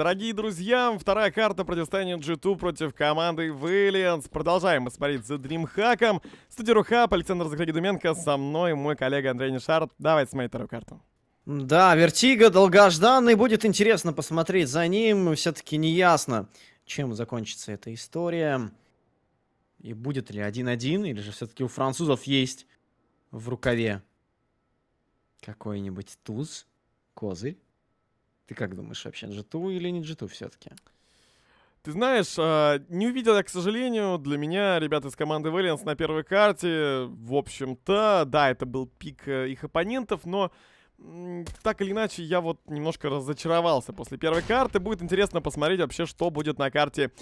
Дорогие друзья, вторая карта противостояния G2 против команды Valiance. Продолжаем мы смотреть за Дримхаком. Студия Рухап, Александр Загрегидуменко, со мной мой коллега Андрей Нишард. Давайте смотреть вторую карту. Да, Вертига долгожданный, будет интересно посмотреть за ним. Все-таки не ясно, чем закончится эта история. И будет ли 1-1, или же все-таки у французов есть в рукаве какой-нибудь туз, козырь. Ты как думаешь вообще, джиту или не джиту все-таки? Ты знаешь, а, не увидел я, к сожалению, для меня ребята из команды Valiance на первой карте, в общем-то, да, это был пик э, их оппонентов, но так или иначе, я вот немножко разочаровался после первой карты. Будет интересно посмотреть вообще, что будет на карте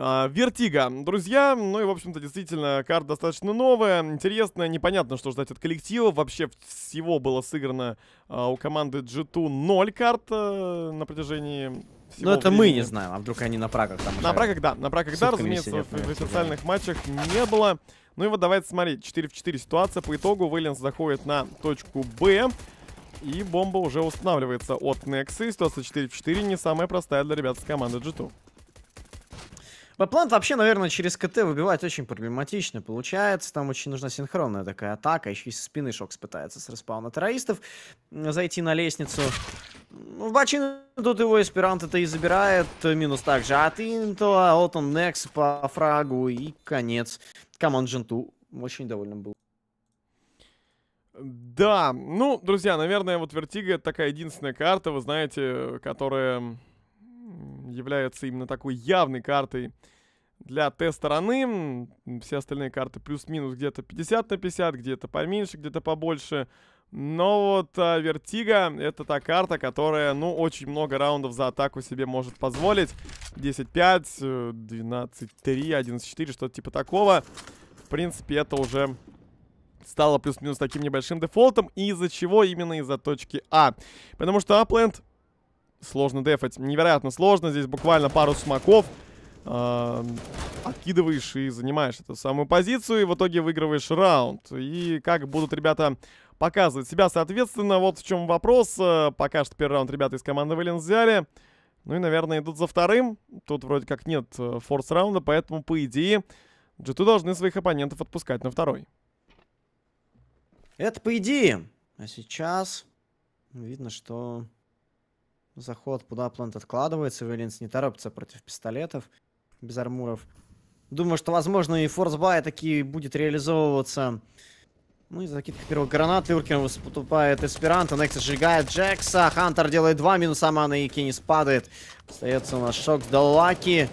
а, Вертига, друзья, ну и, в общем-то, действительно, карта достаточно новая, интересная, непонятно, что ждать от коллектива, вообще всего было сыграно а, у команды G2 0 карт а, на протяжении всего Ну это времени. мы не знаем, а вдруг они на Прагах там На Прагах да, на Прагах да, разумеется, в, в официальных матчах не было. Ну и вот давайте смотреть, 4 в 4 ситуация, по итогу Вэллинс заходит на точку Б, и бомба уже устанавливается от Nexus, ситуация 4 в 4 не самая простая для ребят с команды G2. Бэплант вообще, наверное, через КТ выбивать очень проблематично получается. Там очень нужна синхронная такая атака. Еще и со спины Шокс пытается с респауна террористов зайти на лестницу. Ну, в бачину тут его эсперанто это и забирает. Э, минус также от Интела. Вот он Некс по фрагу. И конец. Команд женту очень доволен был. Да, ну, друзья, наверное, вот Вертига это такая единственная карта, вы знаете, которая является именно такой явной картой для Т-стороны. Все остальные карты плюс-минус где-то 50 на 50, где-то поменьше, где-то побольше. Но вот а, Вертига это та карта, которая, ну, очень много раундов за атаку себе может позволить. 10-5, 12-3, 11-4, что-то типа такого. В принципе, это уже стало плюс-минус таким небольшим дефолтом. Из-за чего? Именно из-за точки А. Потому что Апленд сложно дефать. Невероятно сложно. Здесь буквально пару смоков. А, откидываешь и занимаешь эту самую позицию. И в итоге выигрываешь раунд. И как будут ребята показывать себя, соответственно, вот в чем вопрос. Э, пока что первый раунд ребята из команды Вален взяли. Ну и, наверное, идут за вторым. Тут вроде как нет э, форс-раунда, поэтому, по идее, Джиту должны своих оппонентов отпускать на второй. Это по идее. А сейчас видно, что заход, куда Пудаплант откладывается, Виленс не торопится против пистолетов без армуров. Думаю, что, возможно, и форсбай такие будет реализовываться. Ну и закидка первых гранат. Люркин выступает Эсперанто. Нексис сжигает Джекса. Хантер делает два минуса маны и Кеннис падает. Остается у нас Шокс, до Лаки.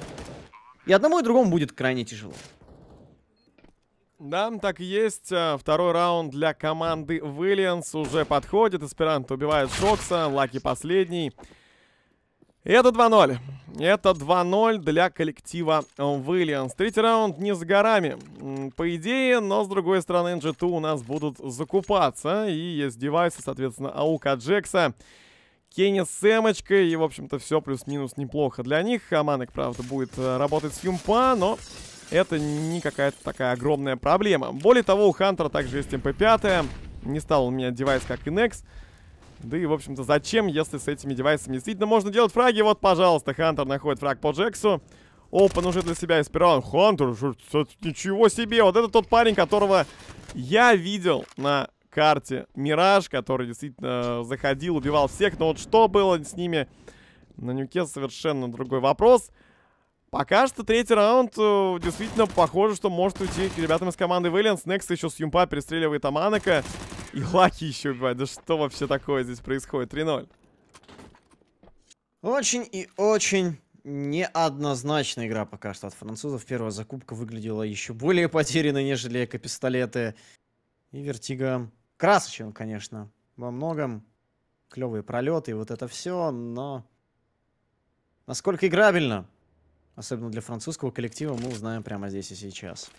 И одному и другому будет крайне тяжело. Да, так и есть. Э, второй раунд для команды Виллианс уже подходит. Аспирант убивает Шокса. Лаки последний. Это 2-0. Это 2-0 для коллектива Виллианс. Третий раунд не с горами, по идее, но с другой стороны NG2 у нас будут закупаться. И есть девайсы, соответственно, Аука Джекса, Кенни с Эмочкой. И, в общем-то, все плюс-минус неплохо для них. Аманек, правда, будет э, работать с Юмпа, но это не какая-то такая огромная проблема. Более того, у Хантера также есть МП-5. Не стал у меня девайс как Inex. Да и, в общем-то, зачем, если с этими девайсами действительно можно делать фраги? Вот, пожалуйста, Хантер находит фраг по Джексу. Опен уже для себя эспирал. Хантер, ничего себе! Вот это тот парень, которого я видел на карте Мираж, который действительно э, заходил, убивал всех. Но вот что было с ними на нюке, совершенно другой вопрос. Вопрос. Пока что третий раунд э, действительно похоже, что может уйти к ребятам из команды Вэллианс. Некс еще с Юмпа перестреливает Аманака. И Лаки еще убивает. Да что вообще такое здесь происходит? 3-0. Очень и очень неоднозначная игра пока что от французов. Первая закупка выглядела еще более потерянной, нежели эко-пистолеты. И Вертига красочен, конечно, во многом. Клевые пролеты и вот это все, но... Насколько играбельно? Особенно для французского коллектива мы узнаем прямо здесь и сейчас.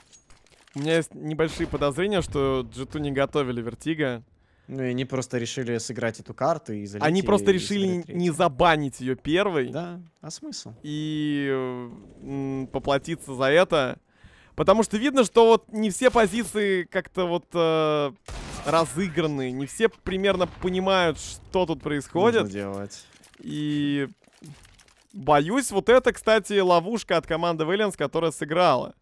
У меня есть небольшие подозрения, что Джиту не готовили Вертига. Ну и они просто решили сыграть эту карту и залить Они просто решили не забанить ее первой. Да, а смысл? И поплатиться за это. Потому что видно, что вот не все позиции как-то вот э, разыграны, не все примерно понимают, что тут происходит. Нужно делать. И Боюсь, вот это, кстати, ловушка от команды Вэллианс, которая сыграла.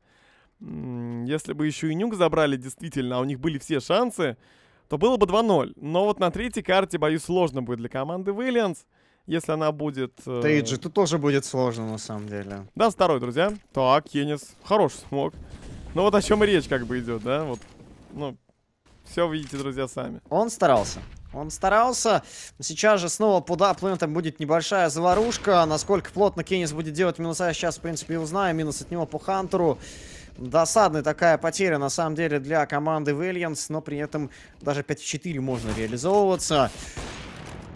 Если бы еще и Нюк забрали, действительно, а у них были все шансы, то было бы 2-0. Но вот на третьей карте, боюсь, сложно будет для команды Вэллианс, если она будет... Э... Тейджи, тут тоже будет сложно, на самом деле. Да, второй, друзья. Так, Кеннис, хорош смог. Ну вот о чем и речь как бы идет, да? Вот, ну, все видите, друзья, сами. Он старался. Он старался. Сейчас же снова под аплентом будет небольшая заварушка. Насколько плотно Кеннис будет делать минуса, сейчас, в принципе, и узнаю. Минус от него по Хантеру. Досадная такая потеря, на самом деле, для команды Вильямс, но при этом даже 5 4 можно реализовываться.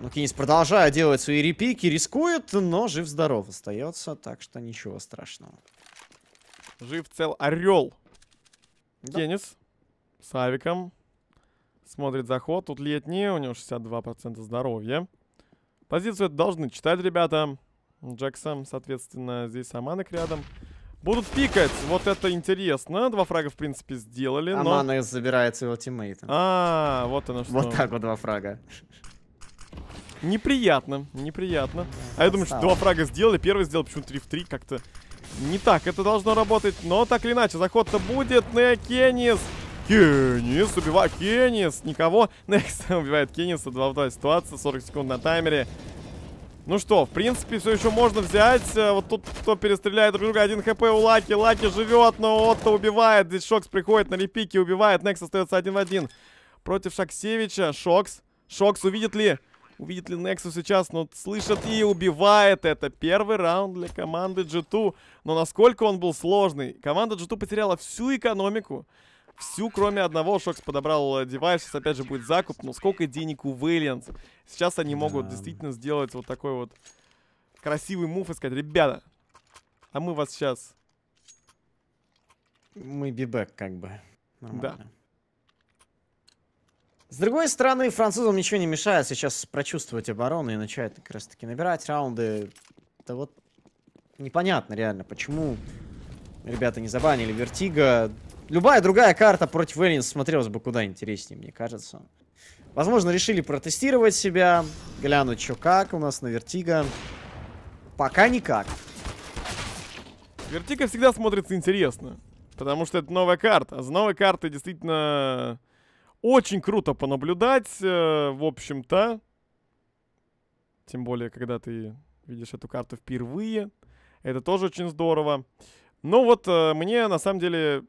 Ну, Кеннис продолжает делать свои репики, рискует, но жив-здоров остается, так что ничего страшного. Жив-цел орел. Да. Кенис с авиком. Смотрит заход. Тут летний, у него 62% здоровья. Позицию это должны читать, ребята. Джексом, соответственно, здесь Аманек рядом. Будут пикать, вот это интересно. Два фрага, в принципе, сделали, но... Аманек забирает своего тиммейта. А, вот оно что. Вот так вот два фрага. Неприятно, неприятно. А я думаю, что два фрага сделали, первый сделал почему-то 3 в 3, как-то... Не так это должно работать, но так или иначе, заход-то будет. Некенис Кеннис убивает Кеннис. Никого. Некст убивает Кенниса. 2 в 2 ситуация. 40 секунд на таймере. Ну что, в принципе, все еще можно взять. Э, вот тут кто перестреляет друг друга. Один хп у Лаки. Лаки живет, но Отто убивает. Здесь Шокс приходит на репике, убивает. Некс остается один в один. Против Шаксевича. Шокс. Шокс увидит ли... Увидит ли Нексу сейчас, но слышит и убивает. Это первый раунд для команды G2. Но насколько он был сложный. Команда G2 потеряла всю экономику. Всю, кроме одного, Шокс подобрал девайс, сейчас опять же будет закуп, но ну сколько денег у Вэлианс. Сейчас они могут да. действительно сделать вот такой вот красивый мув и сказать, ребята, а мы вас сейчас... Мы бибэк как бы. Нормально. Да. С другой стороны, французам ничего не мешает сейчас прочувствовать оборону и начать как раз таки набирать раунды. Да вот непонятно реально, почему ребята не забанили Вертига. Любая другая карта против Эллин смотрелась бы куда интереснее, мне кажется. Возможно, решили протестировать себя, глянуть, что как у нас на Вертига. Пока никак. Вертика всегда смотрится интересно, потому что это новая карта. А за новой картой действительно очень круто понаблюдать, э, в общем-то. Тем более, когда ты видишь эту карту впервые. Это тоже очень здорово. Но ну вот, э, мне на самом деле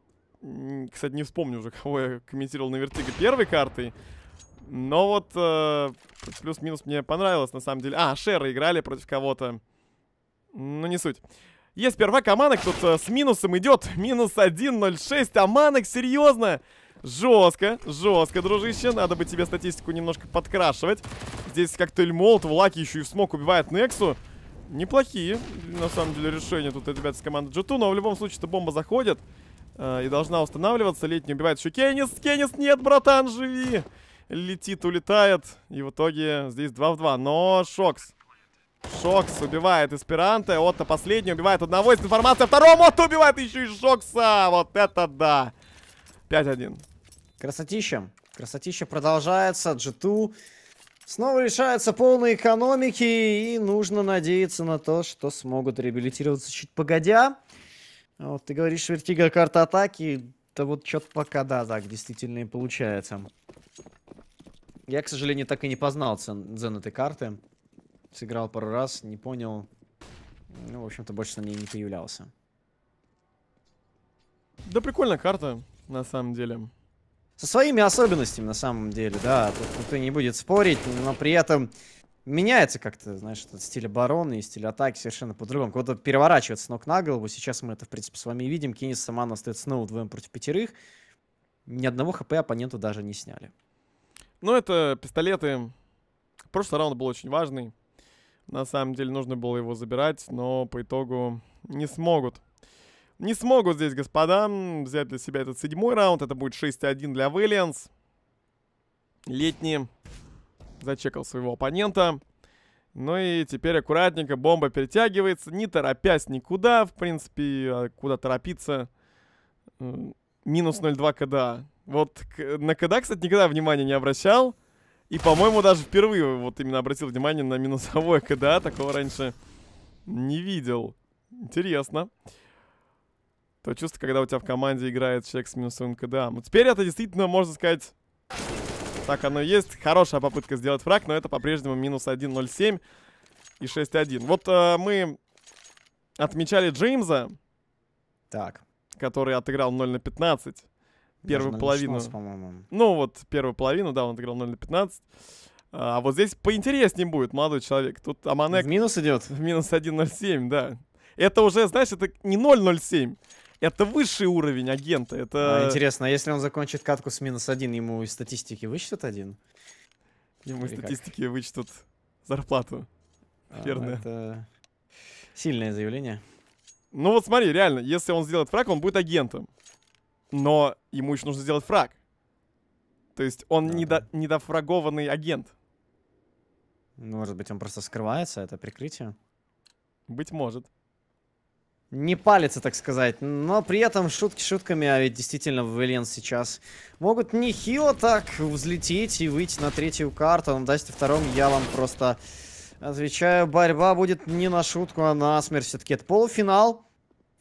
кстати, не вспомню уже, кого я комментировал на Вертиго первой картой. Но вот э, плюс-минус мне понравилось на самом деле. А, Шеры играли против кого-то. Ну, не суть. Есть первак, Аманек тут э, с минусом идет. Минус 1.06. Аманек, серьезно? Жестко, жестко, дружище. Надо бы тебе статистику немножко подкрашивать. Здесь как-то в Влаки еще и в смог убивает Нексу. Неплохие, на самом деле, решения тут ребята с команды Джуту. Но в любом случае, эта бомба заходит. Э, и должна устанавливаться. Летний убивает еще Кеннис. Кеннис, нет, братан, живи! Летит, улетает. И в итоге здесь 2 в 2. Но Шокс. Шокс убивает Эсперанте. Отто последний убивает одного из информации. второго, Отто убивает еще и Шокса. Вот это да. 5-1. Красотища. Красотища продолжается. g снова лишается полной экономики. И нужно надеяться на то, что смогут реабилитироваться чуть погодя. Вот, ты говоришь, вертига карта атаки, то вот что-то пока, да, так, действительно и получается. Я, к сожалению, так и не познал цен, этой карты. Сыграл пару раз, не понял. Ну, в общем-то, больше на ней не появлялся. Да прикольная карта, на самом деле. Со своими особенностями, на самом деле, да. Тут никто не будет спорить, но при этом меняется как-то, знаешь, этот стиль обороны и стиль атаки совершенно по-другому. Кого-то переворачивается с ног на голову. Сейчас мы это, в принципе, с вами видим. Кинис Саман остается снова вдвоем против пятерых. Ни одного хп оппоненту даже не сняли. Ну, это пистолеты. Прошлый раунд был очень важный. На самом деле нужно было его забирать, но по итогу не смогут. Не смогут здесь, господа, взять для себя этот седьмой раунд. Это будет 6-1 для Вэлианс. Летние Зачекал своего оппонента. Ну и теперь аккуратненько бомба перетягивается, не торопясь никуда, в принципе, а куда торопиться. Минус 0,2 КДА. Вот на КДА, кстати, никогда внимания не обращал. И, по-моему, даже впервые вот именно обратил внимание на минусовое КДА. Такого раньше не видел. Интересно. То чувство, когда у тебя в команде играет человек с минусовым КДА. Вот теперь это действительно, можно сказать, так оно и есть. Хорошая попытка сделать фраг, но это по-прежнему минус 1.07 и 6.1. Вот э, мы отмечали Джеймса. Так. Который отыграл 0 на 15. Первую Даже половину. 16, ну вот, первую половину, да, он отыграл 0 на 15. А вот здесь поинтереснее будет, молодой человек. Тут Аманек... В минус идет? В минус 1.07, да. Это уже, знаешь, это не 0.07. Это высший уровень агента. Это... А, интересно, а если он закончит катку с минус один, ему из статистики вычтут один? Ему из статистики как? вычтут зарплату. Верно. А, это сильное заявление. Ну вот смотри, реально, если он сделает фраг, он будет агентом. Но ему еще нужно сделать фраг. То есть он да, недо... да. недофрагованный агент. Ну, может быть, он просто скрывается, это прикрытие? Быть может не палится, так сказать. Но при этом шутки шутками, а ведь действительно Вэлен сейчас могут нехило так взлететь и выйти на третью карту. Но дайте втором, я вам просто отвечаю, борьба будет не на шутку, а на смерть все-таки. Это полуфинал.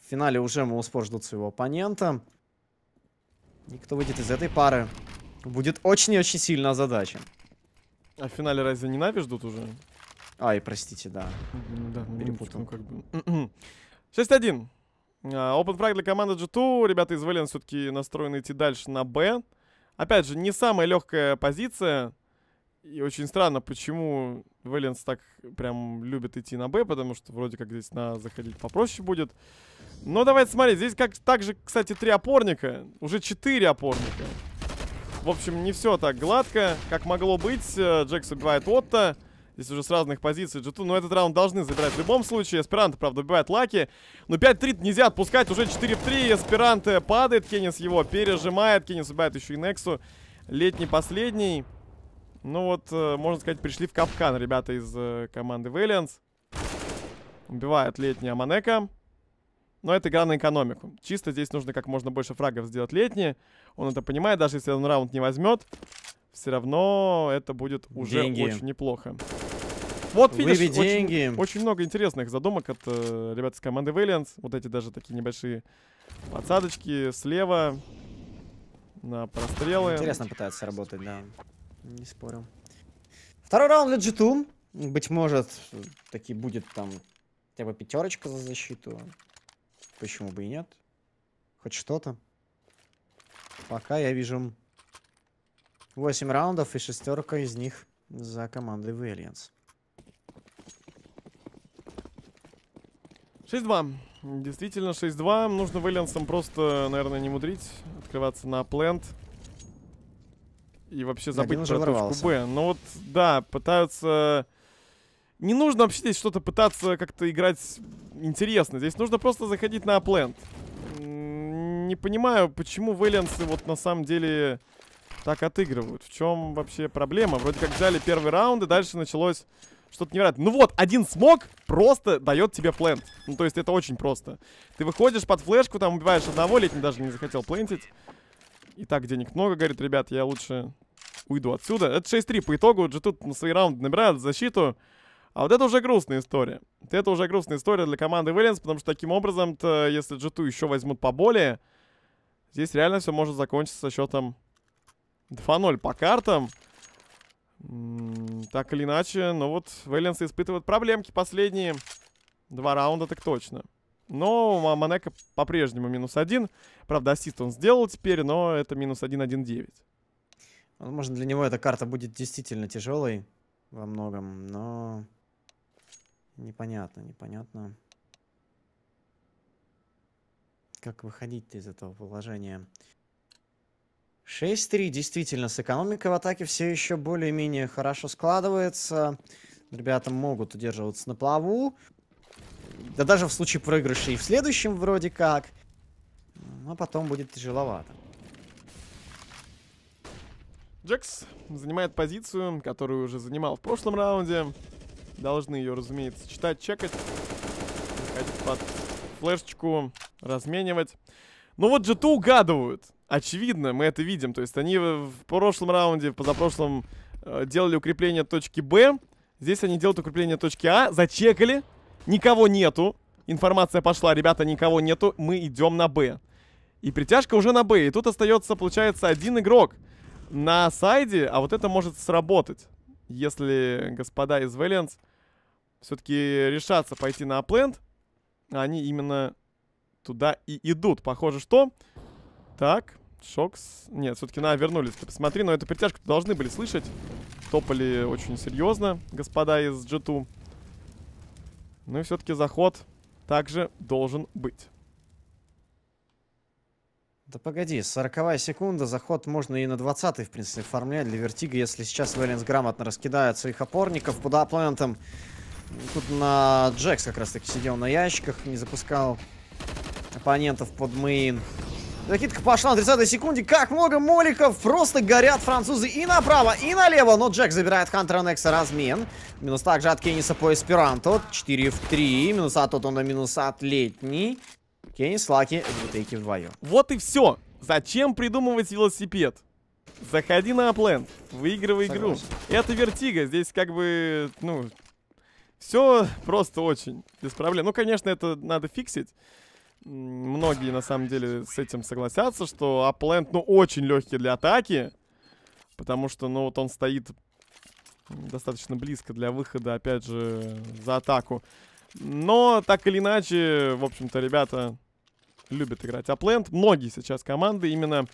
В финале уже Моуспор ждут своего оппонента. никто выйдет из этой пары, будет очень и очень сильная задача. А в финале разве не Нави ждут уже? Ай, простите, да. Ну да, ну, перепутал. Ну, как бы... М-м. 6-1. А, open фраг для команды G2. Ребята из Вален все-таки настроены идти дальше на Б. Опять же, не самая легкая позиция. И очень странно, почему Вэлленс так прям любит идти на Б, потому что вроде как здесь на заходить попроще будет. Но давайте смотреть, здесь как также, кстати, три опорника, уже четыре опорника. В общем, не все так гладко, как могло быть. Э, Джекс убивает Отто. Здесь уже с разных позиций g но ну, этот раунд должны забирать в любом случае. Эсперанто, правда, убивают Лаки. Но 5-3 нельзя отпускать, уже 4 в 3. Эсперанто падает, Кеннис его пережимает. Кеннис убивает еще и Нексу. Летний последний. Ну вот, э, можно сказать, пришли в капкан ребята из э, команды Valiance. Убивает летний Аманека. Но это игра на экономику. Чисто здесь нужно как можно больше фрагов сделать летние. Он это понимает, даже если он раунд не возьмет все равно это будет уже деньги. очень неплохо. Вот, видишь, деньги. Очень, очень много интересных задумок от э, ребят из команды Valiant. Вот эти даже такие небольшие подсадочки слева на прострелы. Интересно пытаются работать, да. Не спорю. Второй раунд для G2. Быть может, таки будет там хотя бы пятерочка за защиту. Почему бы и нет? Хоть что-то. Пока я вижу 8 раундов и шестерка из них за командой Вильянс. 6-2. Действительно, 6-2. Нужно Вильянсам просто, наверное, не мудрить. Открываться на плент. И вообще забыть про вырвался. точку Б. Но ну вот, да, пытаются... Не нужно вообще здесь что-то пытаться как-то играть интересно. Здесь нужно просто заходить на плент. Не понимаю, почему Вэллиансы вот на самом деле так отыгрывают. В чем вообще проблема? Вроде как взяли первый раунд, и дальше началось что-то невероятное. Ну вот, один смог просто дает тебе плент. Ну, то есть это очень просто. Ты выходишь под флешку, там убиваешь одного, летний даже не захотел плентить. И так денег много, говорит, ребят, я лучше уйду отсюда. Это 6-3 по итогу, же тут на свои раунды набирают защиту. А вот это уже грустная история. Это уже грустная история для команды Виленс, потому что таким образом-то, если g еще возьмут поболее, здесь реально все может закончиться со счетом 2-0 по картам. Так или иначе, но ну вот Вейленсы испытывают проблемки последние два раунда, так точно. Но Манека по-прежнему минус один. Правда, ассист он сделал теперь, но это минус 1-1-9. Возможно, для него эта карта будет действительно тяжелой во многом, но непонятно, непонятно, как выходить из этого положения. 6-3 действительно с экономикой в атаке все еще более-менее хорошо складывается. Ребята могут удерживаться на плаву. Да даже в случае проигрыша и в следующем вроде как. Но потом будет тяжеловато. Джекс занимает позицию, которую уже занимал в прошлом раунде. Должны ее, разумеется, читать, чекать. Заходить под флешечку, разменивать. ну вот G2 угадывают очевидно, мы это видим. То есть они в прошлом раунде, в позапрошлом э, делали укрепление точки Б. Здесь они делают укрепление точки А. Зачекали. Никого нету. Информация пошла. Ребята, никого нету. Мы идем на Б. И притяжка уже на Б. И тут остается, получается, один игрок на сайде. А вот это может сработать. Если господа из Вэллианс все-таки решатся пойти на Апленд, они именно туда и идут. Похоже, что... Так, Шокс. Нет, все-таки на вернулись. Ты типа, посмотри, но эту притяжку должны были слышать. Топали очень серьезно, господа из джету. Ну и все-таки заход также должен быть. Да погоди, 40 секунда, заход можно и на 20 в принципе, оформлять для Вертига, если сейчас Вэллинс грамотно раскидает своих опорников под оппонентом. Тут на Джекс как раз таки сидел на ящиках, не запускал оппонентов под мейн. Накидка пошла на 30 секунде. Как много моликов. Просто горят французы и направо, и налево. Но Джек забирает Хантера Некса размен. Минус также от Кенниса по Эсперанто. 4 в 3. Минус от он на минус от Летний. Кеннис, Лаки, Бутейки вдвоем. Вот и все. Зачем придумывать велосипед? Заходи на Апленд, выигрывай игру. Это Вертига, здесь как бы, ну, все просто очень, без проблем. Ну, конечно, это надо фиксить многие на самом деле с этим согласятся, что Аплент, ну, очень легкий для атаки. Потому что, ну, вот он стоит достаточно близко для выхода, опять же, за атаку. Но, так или иначе, в общем-то, ребята любят играть Аплент. Многие сейчас команды именно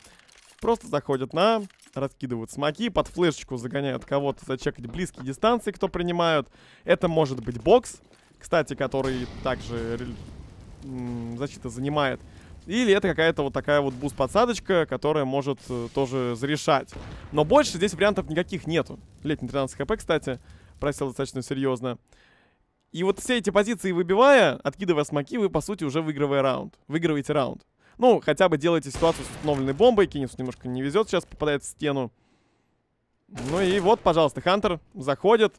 просто заходят на, раскидывают смоки, под флешечку загоняют кого-то зачекать близкие дистанции, кто принимают. Это может быть бокс, кстати, который также защита занимает. Или это какая-то вот такая вот буст-подсадочка, которая может э, тоже зарешать. Но больше здесь вариантов никаких нету. Летний 13 хп, кстати, просел достаточно серьезно. И вот все эти позиции выбивая, откидывая смоки, вы, по сути, уже выигрывая раунд. Выигрываете раунд. Ну, хотя бы делаете ситуацию с установленной бомбой. Кинесу немножко не везет, сейчас попадает в стену. Ну и вот, пожалуйста, Хантер заходит.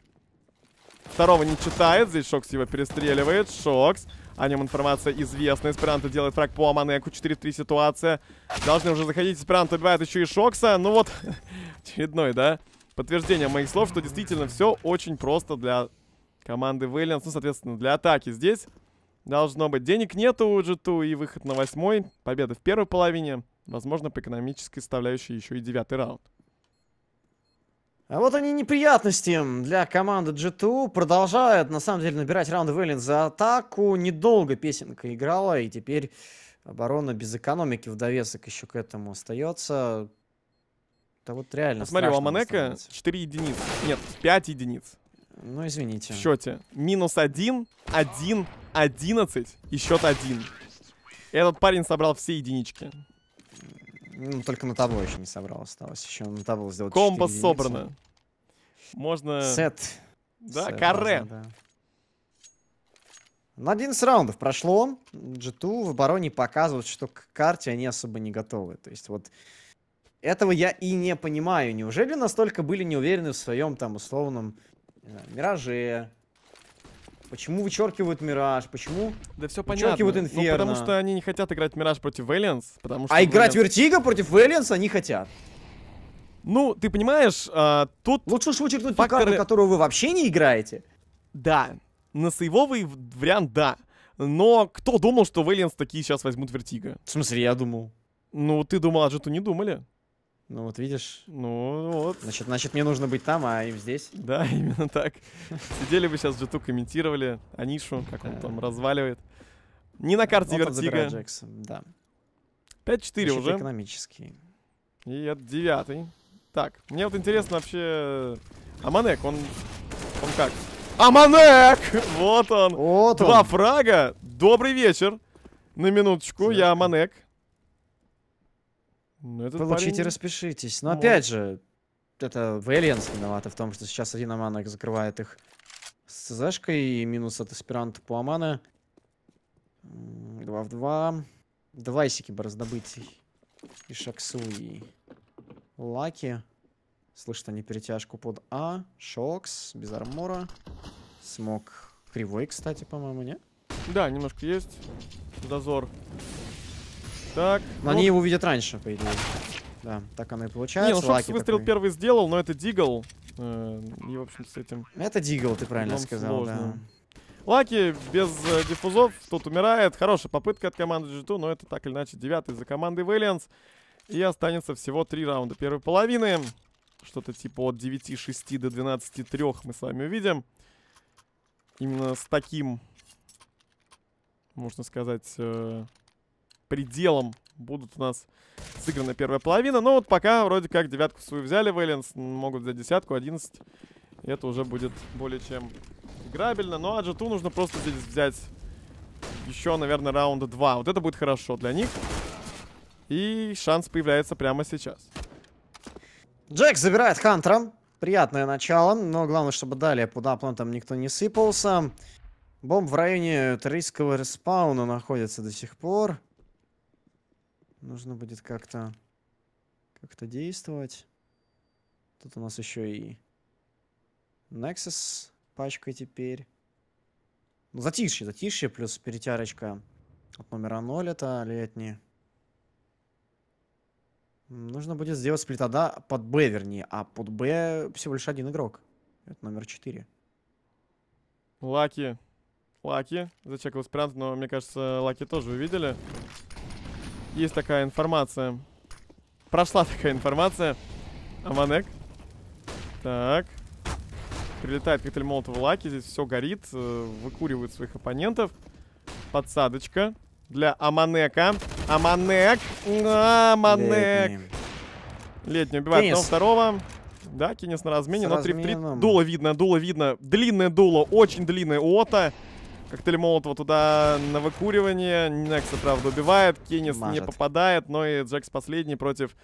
Второго не читает. Здесь Шокс его перестреливает. Шокс. О нем информация известна. Эсперанто делает фраг по Аманеку. 4-3 ситуация. Должны уже заходить. Эсперанто убивает еще и Шокса. Ну вот, очередной, да? Подтверждение моих слов, что действительно все очень просто для команды Вэллианс. Ну, соответственно, для атаки здесь должно быть. Денег нету у g и выход на восьмой. Победа в первой половине. Возможно, по экономической составляющей еще и девятый раунд. А вот они неприятности для команды G2 продолжают, на самом деле, набирать раунды Вэлен за атаку. Недолго песенка играла, и теперь оборона без экономики в довесок еще к этому остается. Да вот реально Смотри, у Аманека 4 единицы. Нет, 5 единиц. Ну, извините. В счете. Минус 1, 1, 11 и счет 1. Этот парень собрал все единички. Ну, только на табло еще не собрал, осталось еще на табло сделать Комбо собрано. Можно... Сет. Да, Сет, каре. Можно, да. Ну, на 11 раундов прошло. G2 в обороне показывают, что к карте они особо не готовы. То есть вот этого я и не понимаю. Неужели настолько были не уверены в своем там условном э, мираже, Почему вычеркивают Мираж? Почему? Да все понятно. Вычеркивают ну, Инферно. Ну, потому что они не хотят играть Мираж против Вэлианс, А Valiance... играть Вертига против Вэлианс они хотят. Ну, ты понимаешь, а, тут. Лучше уж вычеркнуть факторы... ту карту, которую вы вообще не играете. Да. На сейвовый вариант да. Но кто думал, что Вэлианс такие сейчас возьмут Вертига? В смысле, я думал. Ну, ты думал, а что-то не думали. Ну вот видишь. Ну вот. Значит, значит, мне нужно быть там, а им здесь. Да, именно так. Сидели бы сейчас Джету, комментировали Анишу, как он там разваливает. Не на карте ну, вот Вертига. Джекс, да. 5-4 уже. экономический. И это девятый. Так, мне вот интересно вообще... Аманек, он... Он как? Аманек! Вот он! Вот Два он. фрага! Добрый вечер! На минуточку, я Аманек. Ну, Получите, парень... распишитесь. Но Может. опять же, это Вэлианс виновата в том, что сейчас один Аманок закрывает их с ЦЗшкой и минус от аспиранта по Амана. 2 в 2. Двайсики бы раздобыть и Шаксу, и Лаки. Слышат они перетяжку под А. Шокс, без армора. Смог кривой, кстати, по-моему, не? Да, немножко есть. Дозор. Так. Но ну... они его видят раньше, по идее. Да, так оно и получается. Не, ну, он Лаки выстрел такой. первый сделал, но это дигл. Э, и, в общем, с этим... Это дигл, ты правильно сказал, сложно. да. Лаки без э, диффузов тут умирает. Хорошая попытка от команды G2, но это так или иначе девятый за командой Valiance. И останется всего три раунда первой половины. Что-то типа от 9-6 до 12-3 мы с вами увидим. Именно с таким, можно сказать... Э пределом будут у нас сыграна первая половина. Но ну, вот пока вроде как девятку свою взяли Вейленс, могут взять десятку, одиннадцать. это уже будет более чем играбельно. Но ну, Аджиту нужно просто здесь взять еще, наверное, раунда два. Вот это будет хорошо для них. И шанс появляется прямо сейчас. Джек забирает Хантера. Приятное начало, но главное, чтобы далее по даплантам никто не сыпался. Бомб в районе террористского респауна находится до сих пор. Нужно будет как-то как-то действовать. Тут у нас еще и Nexus пачка теперь. Ну, затишье, затишье, плюс перетярочка от номера 0, это летний. Нужно будет сделать сплита да под Б, вернее, а под Б всего лишь один игрок. Это номер 4. Лаки. Лаки. Зачекал спрянт, но мне кажется, Лаки тоже увидели. Есть такая информация. Прошла такая информация. Аманек. Так. Прилетает коктейль Молотова Лаки. Здесь все горит. Э, Выкуривает своих оппонентов. Подсадочка для Аманека. Аманек. Аманек. Летний, Летний убивает одного второго. Да, Кинес на размене, С но 3 в 3. Ну. Дуло видно, дуло видно. Длинное дуло, очень длинное у Ота. Коктейль Молотова туда на выкуривание. Некса, правда, убивает. Кеннис не попадает. Но и Джекс последний против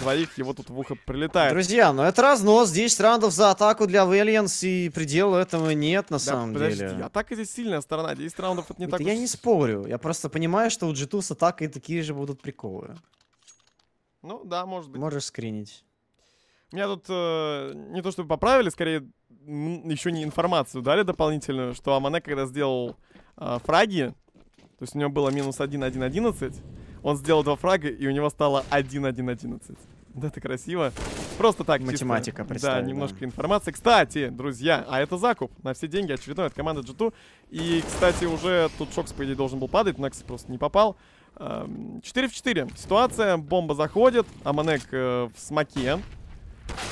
двоих. Его тут в ухо прилетает. Друзья, ну это разнос. 10 раундов за атаку для Вильямс. И предела этого нет на да, самом подожди, деле. атака здесь сильная сторона. 10 раундов это не это так Я уж... не спорю. Я просто понимаю, что у G2 с атакой такие же будут приколы. Ну да, может быть. Можешь скринить. Меня тут э, не то чтобы поправили, скорее еще не информацию дали дополнительную, что Амане, когда сделал э, фраги, то есть у него было минус 1-1-11, он сделал два фрага, и у него стало 1-1-11. Да, это красиво. Просто так. Математика, чисто, Да, немножко да. информации. Кстати, друзья, а это закуп на все деньги очередной от команды G2. И, кстати, уже тут Шокс, по идее, должен был падать, но Накс просто не попал. 4 эм, в 4. Ситуация, бомба заходит, Аманек э, в смоке.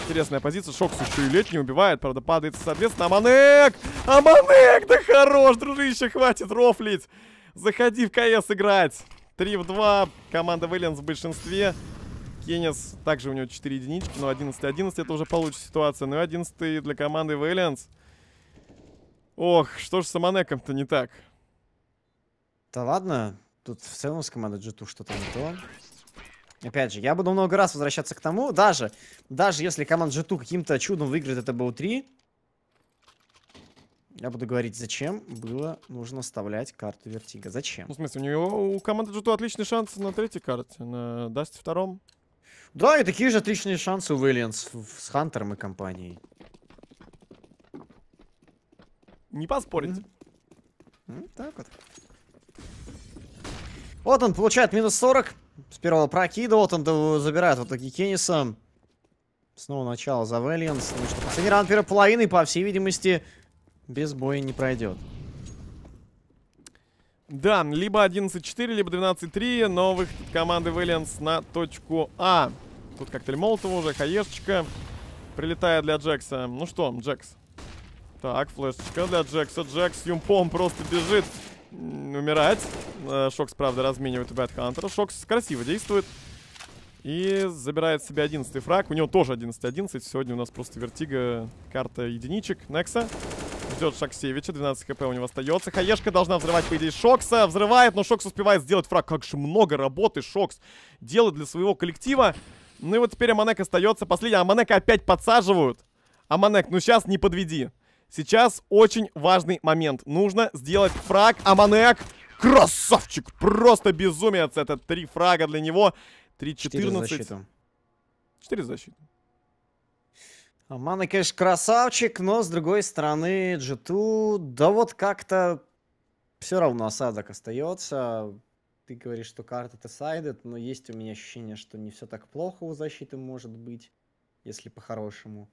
Интересная позиция. Шокс еще и лечь не убивает. Правда, падает, соответственно. Аманек! Аманек! Да хорош, дружище, хватит рофлить. Заходи в КС играть. 3 в 2. Команда Вэллинс в большинстве. Кеннис, также у него 4 единички, но 11-11 это уже получится ситуация. Ну и 11 для команды Вэллианс. Ох, что ж с Аманеком-то не так? Да ладно, тут в целом с командой g что-то не то. Опять же, я буду много раз возвращаться к тому, даже, даже если команда G2 каким-то чудом выиграет это БУ-3, я буду говорить, зачем было нужно вставлять карту Вертига. Зачем? Ну, в смысле, у него у команды G2 отличный шанс на третьей карте, на Дасте втором. Да, и такие же отличные шансы у Виллианс с Хантером и компанией. Не поспорить. Mm -hmm. Mm -hmm. Так вот. Вот он получает минус 40. Сперва прокидывал, там забирает вот таки Кенниса. Снова начало за Вэльянс. Ну что, последний раунд первой половины, по всей видимости, без боя не пройдет. Да, либо 11-4, либо 12-3, но выход команды Вэллианс на точку А. Тут коктейль Молотова уже, хаешечка, прилетает для Джекса. Ну что, Джекс? Так, флешечка для Джекса. Джекс юмпом просто бежит вымирать. Э, Шокс, правда, разменивает у Бэтхантера. Шокс красиво действует. И забирает себе 11 фраг. У него тоже 11-11. Сегодня у нас просто вертига, карта единичек. Некса ждет Шаксевича. 12 хп у него остается. Хаешка должна взрывать, по идее, Шокса. Взрывает, но Шокс успевает сделать фраг. Как же много работы Шокс делает для своего коллектива. Ну и вот теперь Аманек остается. Последний. А Аманека опять подсаживают. Аманек, ну сейчас не подведи. Сейчас очень важный момент. Нужно сделать фраг. Аманек, красавчик! Просто безумец. Это три фрага для него. 3-14. 4 защиты. Амана, конечно, красавчик, но с другой стороны, Джиту, да вот как-то все равно осадок остается. Ты говоришь, что карта это сайдет, но есть у меня ощущение, что не все так плохо у защиты может быть, если по-хорошему.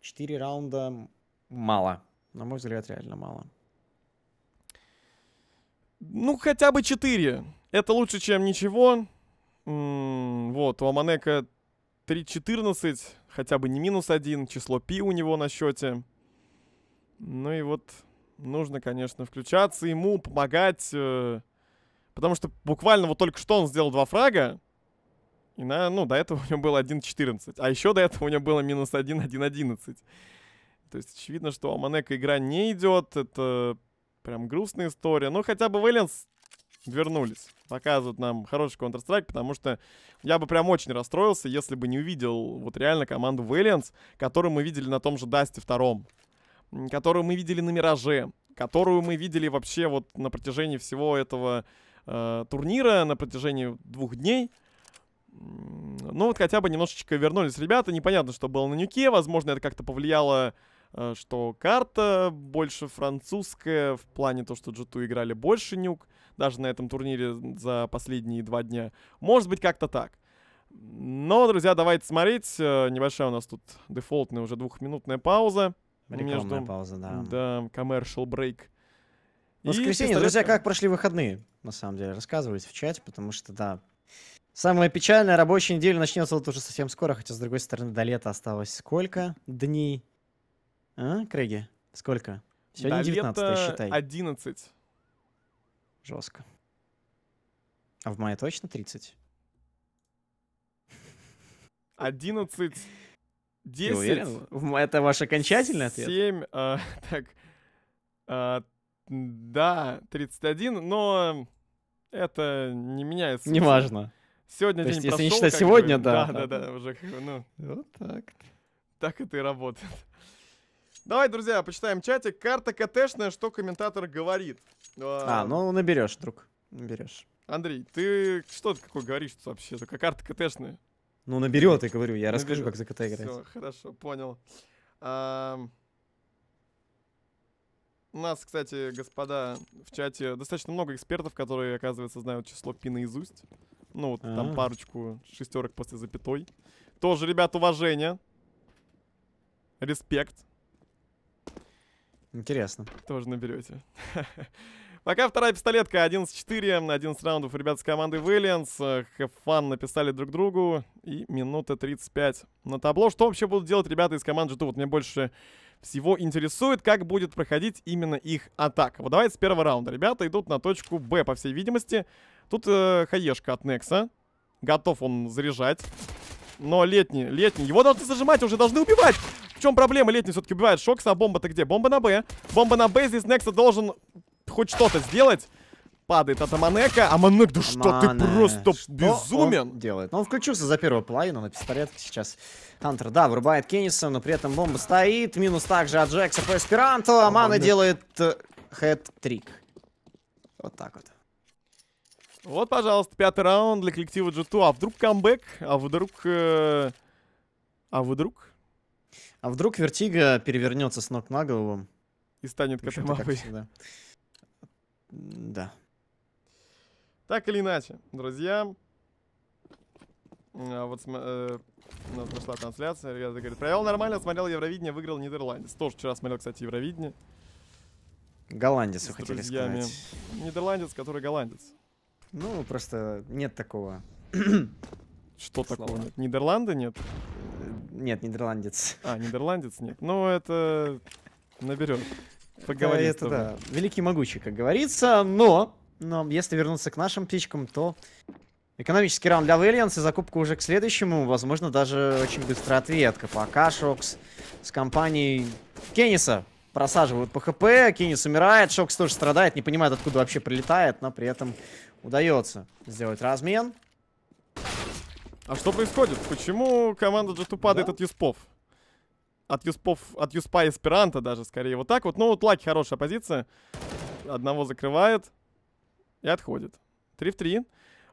Четыре раунда Мало. На мой взгляд, реально мало. Ну, хотя бы 4. Это лучше, чем ничего. М-м, вот, у Аманека 3.14, хотя бы не минус 1, число пи у него на счете. Ну и вот нужно, конечно, включаться ему, помогать. Э, потому что буквально вот только что он сделал два фрага. И на, ну, до этого у него было 1.14. А еще до этого у него было минус 1, 1.11. То есть очевидно, что Аманека игра не идет. Это прям грустная история. Но ну, хотя бы Вэллинс вернулись. Показывают нам хороший Counter-Strike, потому что я бы прям очень расстроился, если бы не увидел вот реально команду Valiance, которую мы видели на том же Дасте втором, которую мы видели на Мираже, которую мы видели вообще вот на протяжении всего этого э, турнира, на протяжении двух дней. Ну вот хотя бы немножечко вернулись ребята, непонятно, что было на Нюке, возможно, это как-то повлияло Э, что карта больше французская, в плане то, что G2 играли больше нюк, даже на этом турнире за последние два дня. Может быть, как-то так. Но, друзья, давайте смотреть. Э, небольшая у нас тут дефолтная уже двухминутная пауза. Рекламная между... пауза, да. Да, commercial break. Воскресенье. И, друзья, как прошли выходные, на самом деле? Рассказывайте в чате, потому что, да, Самое печальное, рабочая неделя начнется вот уже совсем скоро, хотя, с другой стороны, до лета осталось сколько дней? А, Крэги, сколько? Сегодня До 19 лета считай. 11. Жестко. А в мае точно 30? 11, 10. уверен? Это ваш окончательный ответ? 7, э, а, так, э, да, 31, но это не меняется. Неважно. Сегодня То день есть, прошел, если не считать сегодня, бы, да, да. Да, да, уже как бы, ну. Вот так. Так это и работает. Давай, друзья, почитаем чатик. Карта КТшная, что комментатор говорит. А, а. ну наберешь, друг. Наберешь. Андрей, ты что ты какой говоришь вообще? Только карта КТшная. Ну, наберет, я говорю. Я наберет. расскажу, как за КТ играть. Все, хорошо, понял. А... У нас, кстати, господа, в чате достаточно много экспертов, которые, оказывается, знают число пи наизусть. Ну, вот а -а -а. там парочку шестерок после запятой. Тоже, ребят, уважение. Респект. Интересно. Тоже наберете. Пока вторая пистолетка 11-4, 11 раундов ребят с команды Виллианс. Хэффан написали друг другу. И минута 35 на табло. Что вообще будут делать ребята из команды Жду? Вот мне больше всего интересует, как будет проходить именно их атака. Вот давайте с первого раунда. Ребята идут на точку Б, по всей видимости. Тут э, хаешка от Некса. Готов он заряжать. Но летний, летний. Его должны зажимать, уже должны убивать чем проблема летний все-таки убивает Шокса, а бомба-то где? Бомба на Б. Бомба на Б, здесь Некса должен хоть что-то сделать. Падает от Аманека. Аманек, да что Мане. ты просто что безумен. Он делает. Ну, он включился за первую половину на пистолетке сейчас. Хантер, да, вырубает Кенниса, но при этом бомба стоит. Минус также от Джекса по Эсперанто. А Амана делает э, хэт-трик. Вот так вот. Вот, пожалуйста, пятый раунд для коллектива g А вдруг камбэк? А вдруг... Э... А вдруг... А вдруг Вертига перевернется с ног на голову? И станет катамапой. Да. Так или иначе, друзья, а, вот э, у нас прошла трансляция, ребята говорят, провел нормально, смотрел Евровидение, выиграл Нидерландец. Тоже вчера смотрел, кстати, Евровидение. Голландец, вы хотели друзьями. сказать. Нидерландец, который голландец. Ну, просто нет такого. Что Слова. такого? Нидерланды нет? Нет, нидерландец. А, нидерландец нет. Ну, это наберет. Поговорим это, это да. Великий могучий, как говорится, но... Но если вернуться к нашим птичкам, то экономический раунд для Вэллианс и закупка уже к следующему. Возможно, даже очень быстрая ответка. Пока Шокс с компанией Кенниса просаживают по ХП. Кеннис умирает, Шокс тоже страдает, не понимает, откуда вообще прилетает, но при этом удается сделать размен. А что происходит? Почему команда G2 падает да? от Юспов? От Юспов, от Юспа Эсперанта даже скорее. Вот так вот. Ну, вот Лаки хорошая позиция. Одного закрывает и отходит. 3 в 3.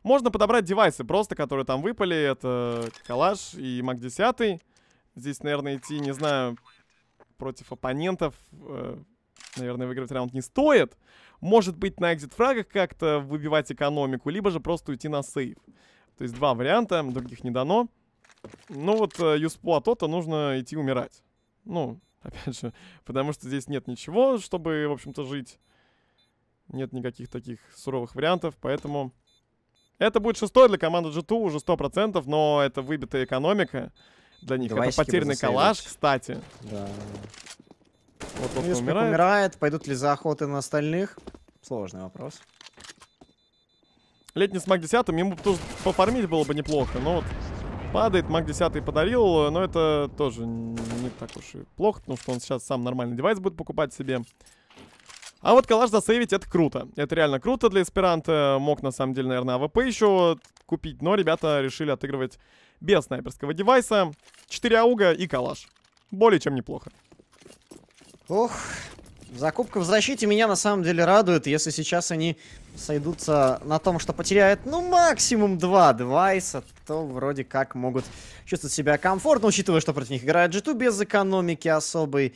Можно подобрать девайсы просто, которые там выпали. Это Калаш и Мак 10. Здесь, наверное, идти, не знаю, против оппонентов. Э, наверное, выиграть раунд не стоит. Может быть, на экзит-фрагах как-то выбивать экономику, либо же просто уйти на сейв. То есть два варианта, других не дано. Ну вот э, Юсплатота нужно идти умирать. Ну, опять же, потому что здесь нет ничего, чтобы, в общем-то, жить. Нет никаких таких суровых вариантов, поэтому... Это будет шестой для команды G2 уже 100%, но это выбитая экономика для них. Двайщики это потерянный калаш, кстати. Да. Вот, ну, вот умирает. умирает, пойдут ли заохоты на остальных? Сложный вопрос. Летний с маг 10 ему тоже пофармить было бы неплохо, но вот падает, маг 10 подарил, но это тоже не так уж и плохо, потому что он сейчас сам нормальный девайс будет покупать себе. А вот калаш засейвить, это круто. Это реально круто для эсперанта. Мог, на самом деле, наверное, АВП еще купить, но ребята решили отыгрывать без снайперского девайса. 4 ауга и калаш. Более чем неплохо. Ох, закупка в защите меня на самом деле радует, если сейчас они сойдутся на том, что потеряют, ну, максимум два девайса, то вроде как могут чувствовать себя комфортно, учитывая, что против них играет g без экономики особой.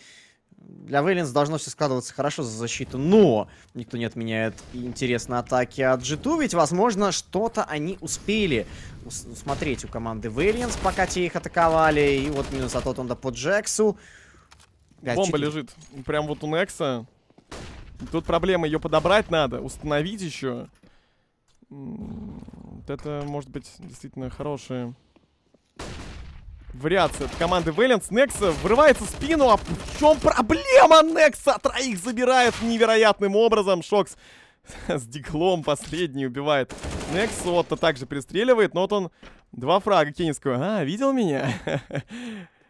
Для Вейлинс должно все складываться хорошо за защиту, но никто не отменяет интерес атаки от g ведь, возможно, что-то они успели усмотреть у команды Вейлинс, пока те их атаковали, и вот минус от Отонда по Джексу. Бомба лежит, прям вот у Некса. Тут проблема, ее подобрать надо, установить еще. Вот это может быть действительно хорошая вариация от команды Вэлленс. Некса врывается в спину, а в чем проблема? Некса троих забирает невероятным образом. Шокс с диглом последний убивает Некс. вот-то также пристреливает, но вот он два фрага Кениского. А, видел меня?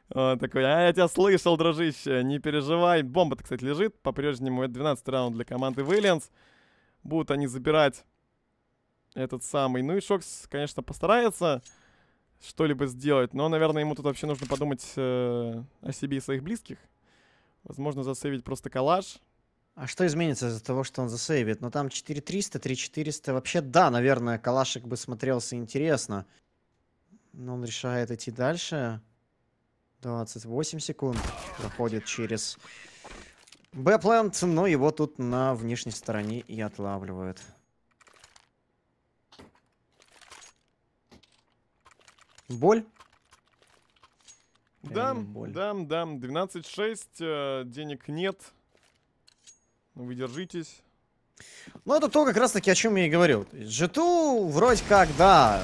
Он такой, а я тебя слышал, дружище, не переживай. бомба кстати, лежит по-прежнему. Это 12 раунд для команды Виллианс. Будут они забирать этот самый. Ну и Шокс, конечно, постарается что-либо сделать. Но, наверное, ему тут вообще нужно подумать э, о себе и своих близких. Возможно, засейвить просто калаш. А что изменится из-за того, что он засейвит? Ну там 4300, 3400. Вообще, да, наверное, калашик бы смотрелся интересно. Но он решает идти дальше. 28 секунд. Проходит через б но его тут на внешней стороне и отлавливают. Боль? Дам, боль. дам, дам. 12-6, э, денег нет. Ну, вы держитесь. Ну, это то, как раз таки, о чем я и говорил. Жету вроде как, да,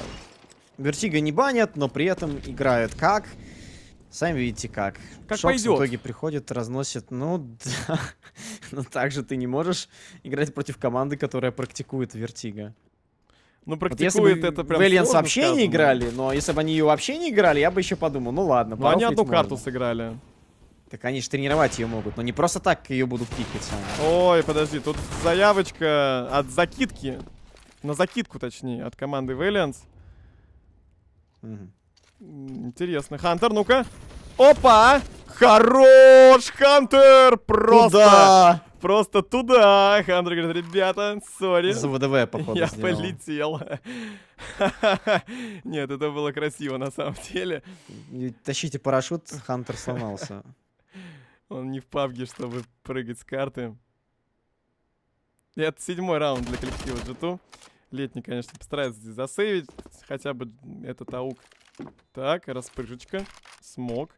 Вертига не банят, но при этом играют как... Сами видите как. Как Шокс пойдет. в итоге приходит, разносит. Ну, да. Но также ты не можешь играть против команды, которая практикует вертига. Ну, практикует вот если бы это прям Вэльянс вообще сказано. не играли, но если бы они ее вообще не играли, я бы еще подумал, ну ладно, Но ну, они одну можно. сыграли. Так они же тренировать ее могут, но не просто так ее будут пикать. А. Ой, подожди, тут заявочка от закидки. На закидку, точнее, от команды Вэльянс. Угу. Интересно. Хантер, ну-ка. Опа! Хорош, Хантер! Просто... Куда? Просто туда! Хантер говорит, ребята, сори. За ВДВ, походу, Я сделал. полетел. Нет, это было красиво на самом деле. Тащите парашют, Хантер сломался. Он не в пабге, чтобы прыгать с карты. это седьмой раунд для коллектива g Летний, конечно, постарается здесь засейвить хотя бы этот аук. Так, распрыжечка. Смог.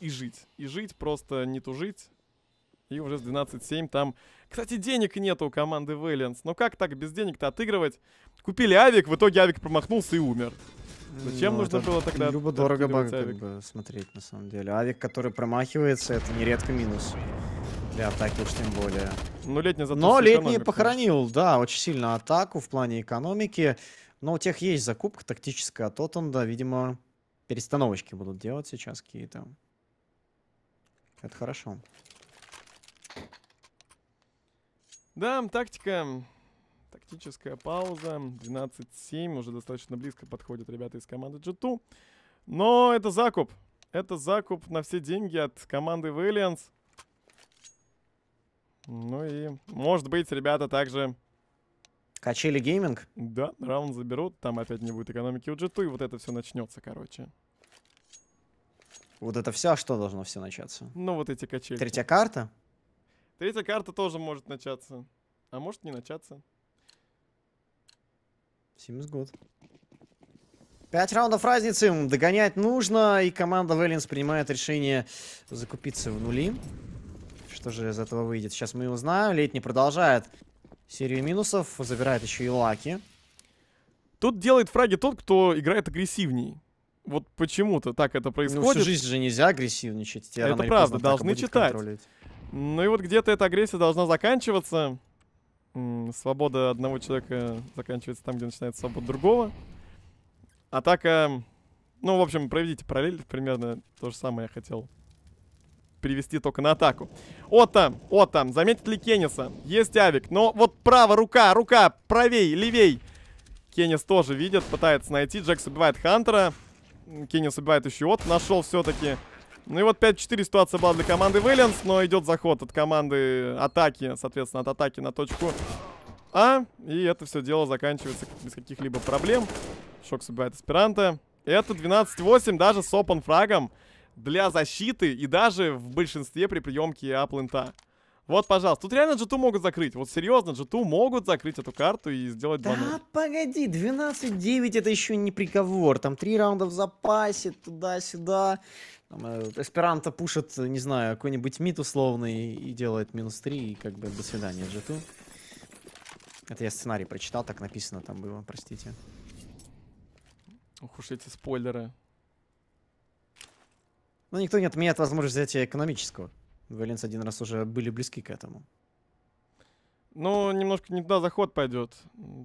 И жить. И жить, просто не тужить. И уже с 12-7 там... Кстати, денег нету у команды Valiance. Но ну как так без денег-то отыгрывать? Купили авик, в итоге авик промахнулся и умер. Зачем ну, нужно было тогда Любо дорого баг, Как бы, смотреть, на самом деле. Авик, который промахивается, это нередко минус. Для атаки уж тем более. Ну, летний зато Но летний экономику. похоронил, да, очень сильно атаку в плане экономики. Но у тех есть закупка тактическая от Оттенда. Видимо, перестановочки будут делать сейчас какие-то. Это хорошо. Да, тактика. Тактическая пауза. 12-7. Уже достаточно близко подходят ребята из команды G2. Но это закуп. Это закуп на все деньги от команды Williams. Ну и, может быть, ребята также Качели гейминг? Да, раунд заберут, там опять не будет экономики у джиту, и вот это все начнется, короче. Вот это все, а что должно все начаться? Ну, вот эти качели. Третья карта? Третья карта тоже может начаться. А может не начаться. 70 год. Пять раундов разницы, догонять нужно, и команда Вэллинс принимает решение закупиться в нули. Что же из этого выйдет, сейчас мы узнаем. Летний продолжает серию минусов. Забирает еще и Лаки. Тут делает фраги тот, кто играет агрессивней. Вот почему-то так это происходит. Ну, всю жизнь же нельзя агрессивничать. Тебя это правда, должны читать. Ну и вот где-то эта агрессия должна заканчиваться. Свобода одного человека заканчивается там, где начинается свобода другого. Атака... Ну, в общем, проведите параллель. Примерно то же самое я хотел привести только на атаку. О там, О там. заметит ли Кенниса? Есть Авик, но вот правая рука, рука, правей, левей. Кеннис тоже видит, пытается найти. Джекс убивает Хантера. Кеннис убивает еще от, нашел все-таки. Ну и вот 5-4 ситуация была для команды Вэллианс, но идет заход от команды атаки, соответственно, от атаки на точку А. И это все дело заканчивается без каких-либо проблем. Шок убивает Аспиранта. Это 12-8, даже с опен фрагом для защиты и даже в большинстве при приемке аплента. Вот, пожалуйста. Тут реально G2 могут закрыть. Вот серьезно, G2 могут закрыть эту карту и сделать 2 Да, погоди, 12-9 это еще не приговор. Там три раунда в запасе, туда-сюда. Э, эсперанто пушит, не знаю, какой-нибудь мид условный и делает минус 3. И как бы до свидания, G2. Это я сценарий прочитал, так написано там было, простите. Ух уж эти спойлеры. Но ну, никто не отменяет возможность взятия экономического. Валенс один раз уже были близки к этому. Ну, немножко не туда заход пойдет.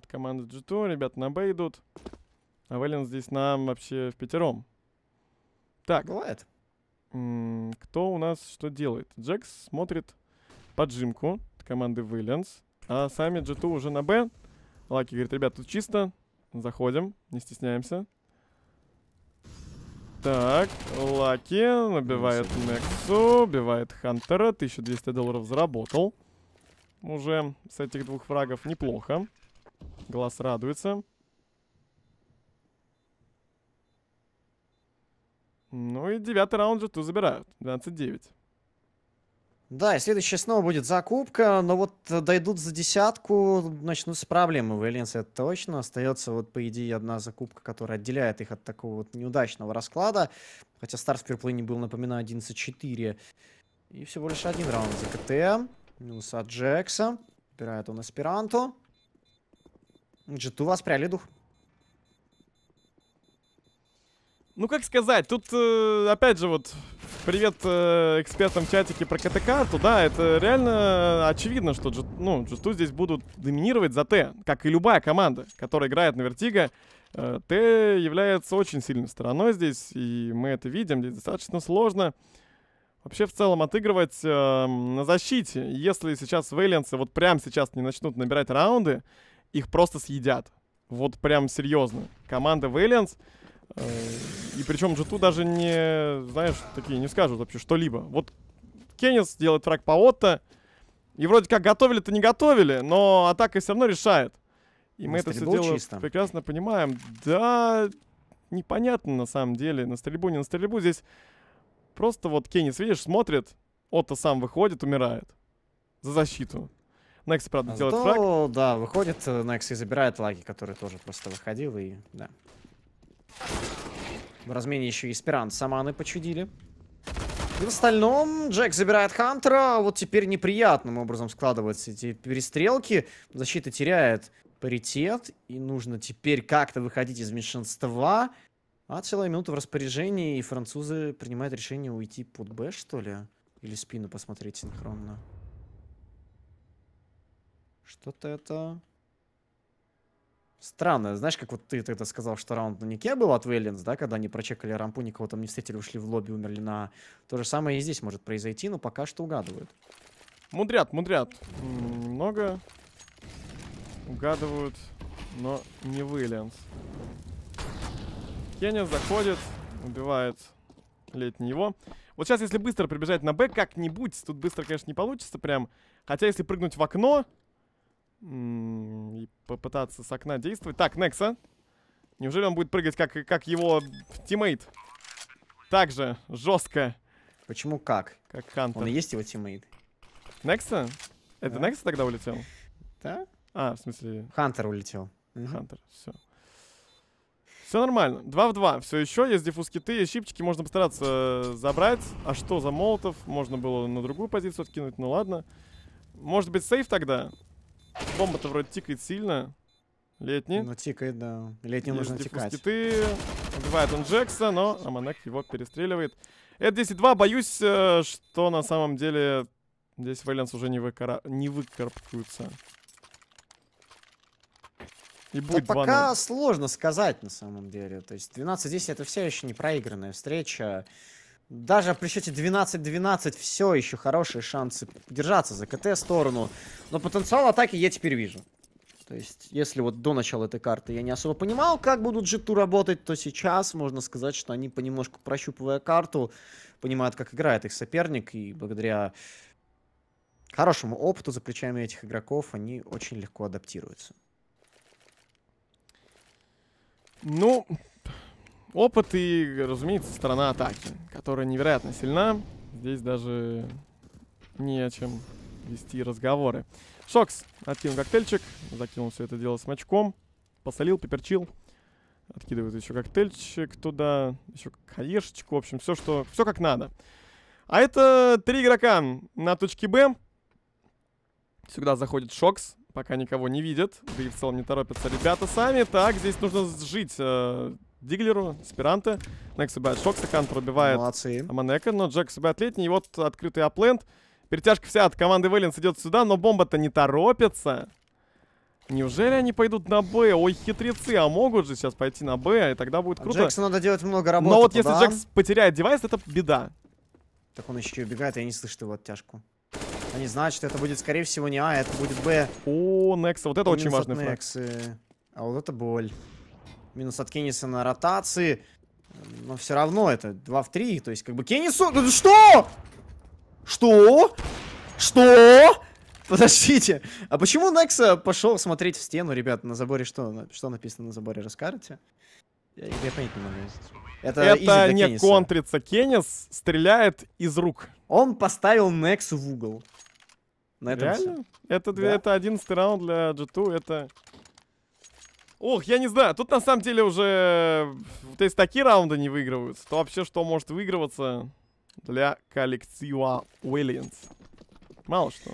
Команда G2, ребята на Б идут. А Валенс здесь нам вообще в пятером. Так. Бывает. Кто у нас что делает? Джекс смотрит поджимку команды Вильянс. А сами G2 уже на Б. Лаки говорит, ребят, тут чисто. Заходим, не стесняемся. Так, Лаки набивает Мексу, убивает Хантера, 1200 долларов заработал. Уже с этих двух фрагов неплохо. Глаз радуется. Ну и девятый раунд же ту забирают. 12-9. Да, и следующая снова будет закупка, но вот э, дойдут за десятку, начнутся проблемы в Эллинс, это точно. Остается вот, по идее, одна закупка, которая отделяет их от такого вот неудачного расклада. Хотя старс в перплейне был, напоминаю, 11-4. И всего лишь один раунд за КТ. Минус от Джекса. Убирает он Аспиранту. g вас пряли дух. Ну, как сказать, тут, э, опять же, вот, привет э, экспертам в чатике про КТК. карту да, это реально очевидно, что G, ну, g здесь будут доминировать за Т, как и любая команда, которая играет на вертига. Э, Т является очень сильной стороной здесь, и мы это видим, здесь достаточно сложно вообще в целом отыгрывать э, на защите. Если сейчас Вейленсы вот прямо сейчас не начнут набирать раунды, их просто съедят. Вот прям серьезно. Команда Вейленс... Valiance Э, и причем же тут даже не, знаешь, такие не скажут вообще что-либо. Вот Кеннис делает фраг по Отто. И вроде как готовили-то не готовили, но атака все равно решает. И на мы это все дело чисто. прекрасно понимаем. Да, непонятно на самом деле, на стрельбу, не на стрельбу. Здесь просто вот Кеннис, видишь, смотрит, Отто сам выходит, умирает. За защиту. Некси правда, а делает то, фраг. Да, выходит э, Некси и забирает лаги, который тоже просто выходил и... Да. В размене еще и спирант саманы почудили. И в остальном Джек забирает Хантера. А вот теперь неприятным образом складываются эти перестрелки. Защита теряет паритет. И нужно теперь как-то выходить из меньшинства. А целая минута в распоряжении. И французы принимают решение уйти под Б, что ли? Или спину посмотреть синхронно. Что-то это Странно, знаешь, как вот ты тогда сказал, что раунд на Нике был от Вейленс, да, когда они прочекали рампу, никого там не встретили, ушли в лобби, умерли на... То же самое и здесь может произойти, но пока что угадывают. Мудрят, мудрят. много угадывают, но не Вейленс. Кенни заходит, убивает летний его. Вот сейчас, если быстро прибежать на Б как-нибудь, тут быстро, конечно, не получится прям. Хотя, если прыгнуть в окно, и попытаться с окна действовать. Так, Некса. Неужели он будет прыгать, как, как его тиммейт? Так же, жестко. Почему как? Как Хантер. Он и есть его тиммейт. Некса? Это да. Некса тогда улетел? Да. А, в смысле... Хантер улетел. Хантер, все. Все нормально. Два в два. Все еще есть диффуз киты, есть щипчики, можно постараться э, забрать. А что за молотов? Можно было на другую позицию откинуть, ну ладно. Может быть, сейф тогда? Бомба-то вроде тикает сильно. Летний. Ну, тикает, да. Летний нужно тикать. ты Убивает он Джекса, но Аманек его перестреливает. Это 10-2. Боюсь, э, что на самом деле здесь Вейленс уже не, выкара... не выкарабкаются. И будет да пока сложно сказать, на самом деле. То есть 12-10 это все еще не проигранная встреча. Даже при счете 12-12 все еще хорошие шансы держаться за КТ сторону. Но потенциал атаки я теперь вижу. То есть, если вот до начала этой карты я не особо понимал, как будут житу работать, то сейчас можно сказать, что они понемножку прощупывая карту, понимают, как играет их соперник, и благодаря хорошему опыту за плечами этих игроков они очень легко адаптируются. Ну, опыт и, разумеется, сторона атаки, которая невероятно сильна. Здесь даже не о чем вести разговоры. Шокс откинул коктейльчик, закинул все это дело смачком, посолил, поперчил. Откидывает еще коктейльчик туда, еще хаешечку, в общем, все, что, все как надо. А это три игрока на точке Б. Сюда заходит Шокс, пока никого не видит. Да и в целом не торопятся ребята сами. Так, здесь нужно сжить э, Диглеру, Спиранте. Некс себя от Шокса, Хан убивает, Молодцы. Аманека, но Джек себя летний. И вот открытый аплент. Перетяжка вся от команды Вэллинс идет сюда, но бомба-то не торопится. Неужели они пойдут на Б? Ой, хитрецы, а могут же сейчас пойти на Б, и тогда будет а круто. А Джексу надо делать много работы. Но вот туда. если Джекс потеряет девайс, это беда. Так он еще и убегает, я не слышу его оттяжку. Они знают, что это будет, скорее всего, не А, это будет Б. О, Некса, вот это Минус очень важный факт. А вот это боль. Минус от Кенниса на ротации. Но все равно это 2 в 3. То есть, как бы Кеннису... Ну, что? Что? Что? Подождите. А почему Некса пошел смотреть в стену, ребят? На заборе что? Что написано на заборе? Расскажете? Я, я понять не могу. Это, это не Кенниса. контрится. Кеннис стреляет из рук. Он поставил Нексу в угол. На этом Реально? Все. Это, да. это 11 раунд для G2. Это Ох, я не знаю, тут на самом деле уже... Э, то есть такие раунды не выигрываются, то вообще что может выигрываться для коллектива Уильямс? Мало что.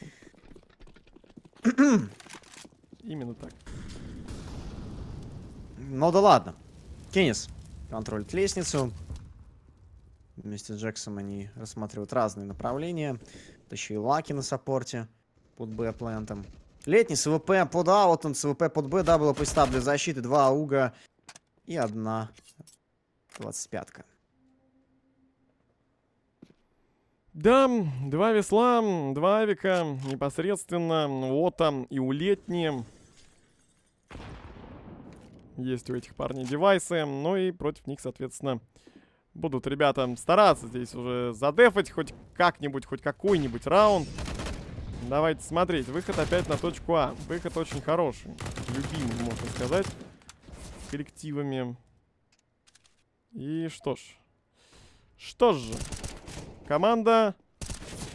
Именно так. Ну да ладно. Кеннис контролит лестницу. Вместе с Джексом они рассматривают разные направления. Тащи и Лаки на саппорте под б Летний СВП ВП под аутом, с ВП под Б, да было пистаб для защиты, два ауга и одна 25-ка. Да, два весла, два авика, непосредственно вот там и у летние. Есть у этих парней девайсы, ну и против них, соответственно, будут ребята стараться здесь уже задефать хоть как-нибудь, хоть какой-нибудь раунд. Давайте смотреть. Выход опять на точку А. Выход очень хороший. Любимый, можно сказать. Коллективами. И что ж. Что ж. Команда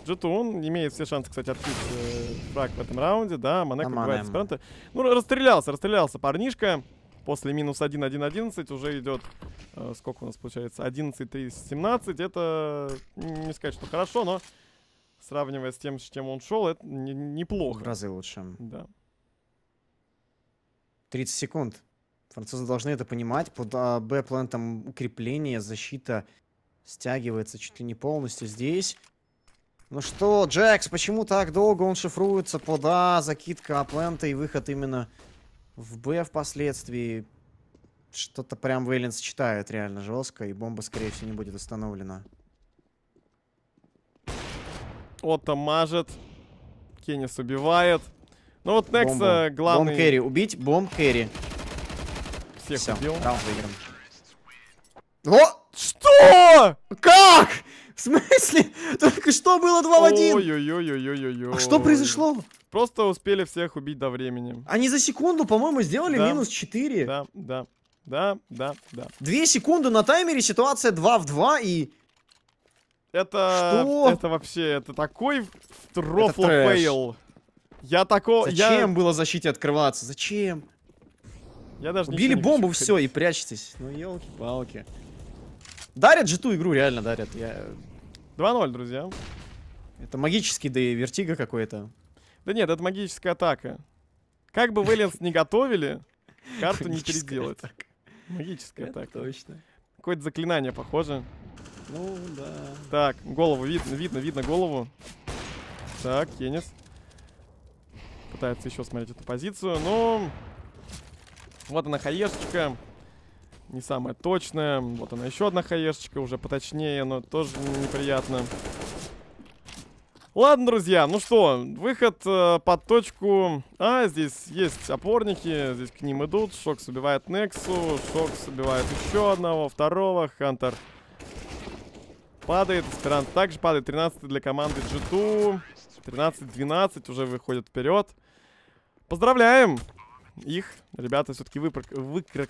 Джетун имеет все шансы, кстати, открыть э, фраг в этом раунде. Да, Монеко убивает Эсперанто. Ну, расстрелялся, расстрелялся парнишка. После минус 1-1-11 уже идет... Э, сколько у нас получается? 11-3-17. Это не сказать, что хорошо, но сравнивая с тем, с чем он шел, это не, неплохо. В разы лучше. Да. 30 секунд. Французы должны это понимать. Под а, б там укрепление, защита стягивается чуть ли не полностью здесь. Ну что, Джекс, почему так долго он шифруется под А, закидка Аплента и выход именно в Б впоследствии? Что-то прям Вейленс читает реально жестко, и бомба, скорее всего, не будет установлена. Отто мажет. Кеннис убивает. Ну вот Некс главный... Бомб кэрри. Убить бомб кэрри. Всех Все, убил. раунд выиграем. О! Что? Как? В смысле? Только что было 2 в 1. Ой-ой-ой-ой-ой-ой. А что произошло? Просто успели всех убить до времени. Они за секунду, по-моему, сделали да. минус 4. Да, да. Да, да, да. Две секунды на таймере, ситуация 2 в 2 и... Это... Что? Это вообще, это такой трофл фейл. Я такой. Зачем я... было защите открываться? Зачем? Я даже Убили бомбу, все, и прячьтесь. Ну, елки-палки. Дарят же ту игру, реально дарят. Я... 2-0, э, друзья. Это магический, да и вертига какой-то. Да нет, это магическая атака. Как бы Вэллинс не готовили, карту не переделают. Магическая атака. Точно. Какое-то заклинание похоже. Ну, да. Так, голову видно, видно, видно голову. Так, Кеннис. Пытается еще смотреть эту позицию, но... Вот она, хаешечка. Не самая точная. Вот она, еще одна хаешечка, уже поточнее, но тоже неприятно. Ладно, друзья, ну что, выход э, под точку А, здесь есть опорники, здесь к ним идут, Шокс убивает Нексу, Шокс убивает еще одного, второго, Хантер Падает, Эсперант также падает. 13 для команды G2. 13-12 уже выходит вперед. Поздравляем! Их, ребята, все-таки выпр... выкр...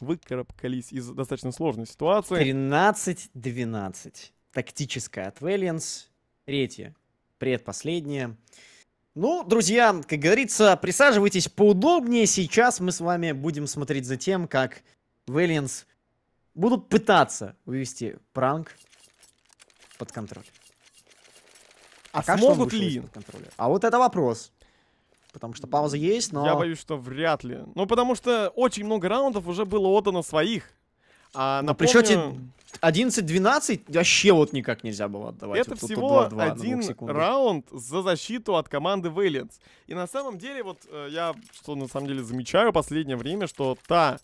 выкарабкались из достаточно сложной ситуации. 13-12. Тактическая от Valiance. Третья. Предпоследняя. Ну, друзья, как говорится, присаживайтесь поудобнее. Сейчас мы с вами будем смотреть за тем, как Valiance будут пытаться вывести пранк под контроль. А Пока а смогут ли? А вот это вопрос. Потому что пауза есть, но... Я боюсь, что вряд ли. Ну, потому что очень много раундов уже было отдано своих. А, напомню... при счете 11-12 вообще вот никак нельзя было отдавать. Это вот всего один раунд за защиту от команды Вэллианс. И на самом деле, вот э, я, что на самом деле замечаю последнее время, что та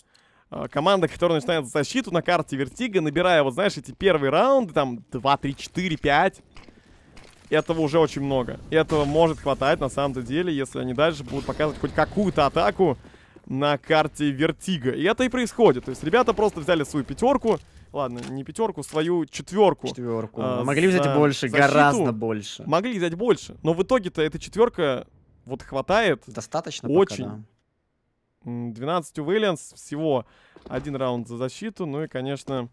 Э, команда, которая начинает защиту на карте Вертига, набирая, вот знаешь, эти первые раунды, там 2, 3, 4, 5. Этого уже очень много. Этого может хватать на самом-то деле, если они дальше будут показывать хоть какую-то атаку на карте Вертига. И это и происходит. То есть ребята просто взяли свою пятерку, ладно, не пятерку, свою четверку. Четверку. А, э, могли взять за, больше, защиту. гораздо больше. Могли взять больше. Но в итоге-то эта четверка вот хватает. Достаточно. Очень. Пока, да. 12 у Вейленс всего один раунд за защиту. Ну и, конечно,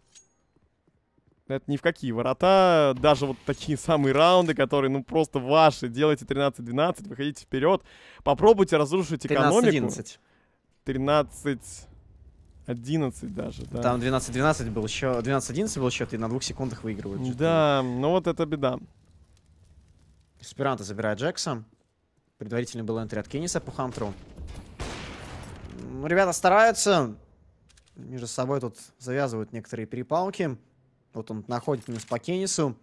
это ни в какие ворота. Даже вот такие самые раунды, которые, ну, просто ваши. Делайте 13-12, выходите вперед. Попробуйте разрушить экономику. 13-11. даже, да. Там 12-12 был еще, 12-11 был счет, и на двух секундах выигрывают. Да, ну вот это беда. Спиранта забирает Джекса. предварительно был энтри от Кенниса по Хантеру ребята стараются. Между собой тут завязывают некоторые перепалки. Вот он находит минус по Кеннису.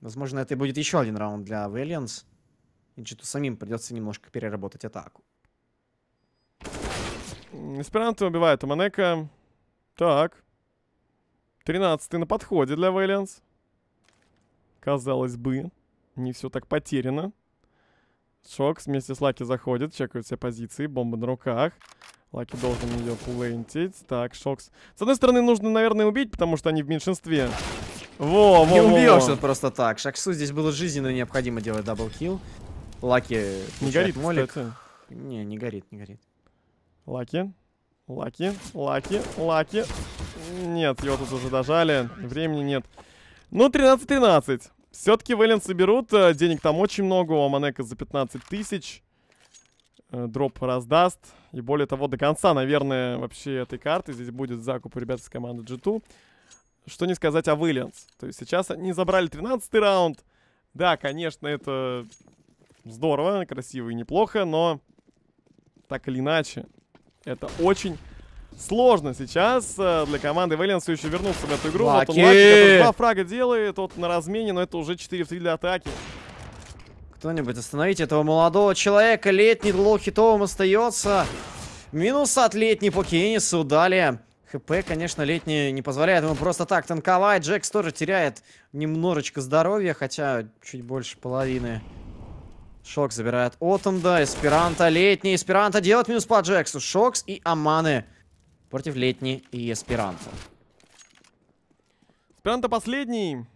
Возможно, это и будет еще один раунд для Вэллианс. И что самим придется немножко переработать атаку. Эсперанто убивает Аманека. Так. тринадцатый на подходе для Вэллианс. Казалось бы, не все так потеряно. Шокс вместе с Лаки заходит, чекают все позиции, бомба на руках. Лаки должен ее плентить. Так, Шокс. С одной стороны, нужно, наверное, убить, потому что они в меньшинстве. Во, во, Не убьешь он просто так. Шаксу здесь было жизненно необходимо делать даблкил. Лаки не горит, молик. Кстати. Не, не горит, не горит. Лаки. Лаки, лаки, лаки. Нет, его тут уже дожали. Времени нет. Ну, 13-13. Все-таки Вэлленсы берут. Э, денег там очень много. У Аманека за 15 тысяч. Э, дроп раздаст. И более того, до конца, наверное, вообще этой карты здесь будет закуп ребят с команды G2. Что не сказать о Виллианс. То есть сейчас они забрали 13 раунд. Да, конечно, это здорово, красиво и неплохо, но так или иначе, это очень сложно сейчас э, для команды Вэллианса еще вернуться в эту игру. Лаки. Вот он Лаки, два фрага делает, тот на размене, но это уже 4 в 3 для атаки. Кто-нибудь остановить этого молодого человека. Летний лоу хитовым остается. Минус от летней по Кеннису. Далее. ХП, конечно, летний не позволяет ему просто так танковать. Джекс тоже теряет немножечко здоровья, хотя чуть больше половины. Шокс забирает Отомда, Эспиранта. Летний, Эспиранта делает минус по Джексу. Шокс и Аманы против Летний и Эспиранта. Эспиранта последний.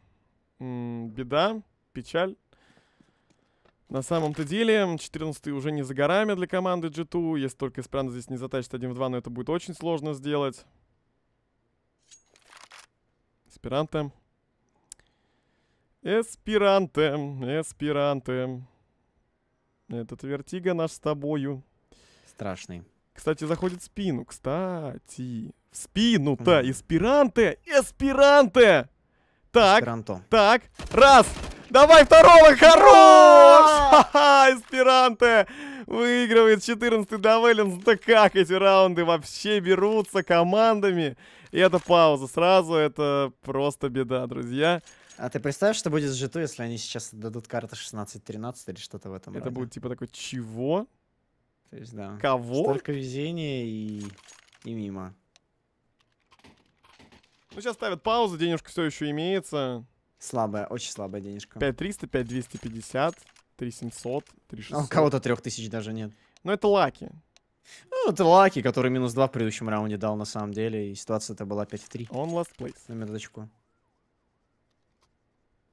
М -м, беда, печаль. На самом-то деле, 14 уже не за горами для команды G2. Если только Эспирант здесь не затащит 1 в 2, но это будет очень сложно сделать. Эспиранте. Эспиранте. Эспиранте. Этот вертига наш с тобою. Страшный. Кстати, заходит в спину. Кстати. В спину-то. Mm. Эспиранте. Так. Эсперанто. Так. Раз. Давай второго! Хорош! Эсперанте выигрывает 14-й Давелинс. Да как эти раунды вообще берутся командами? И это пауза сразу, это просто беда, друзья. А ты представь, что будет с Житу, если они сейчас дадут карты 16-13 или что-то в этом Это роде? будет типа такой, чего? То есть, да. Кого? Столько везения и, и мимо. Ну, сейчас ставят паузу, денежка все еще имеется. Слабая, очень слабая денежка. 5300, 5250, 3700, 3600. А у кого-то 3000 даже нет. Ну, это лаки. Ну, это Лаки, который минус 2 в предыдущем раунде дал на самом деле, и ситуация-то была 5 в 3. Он last place. На минуточку.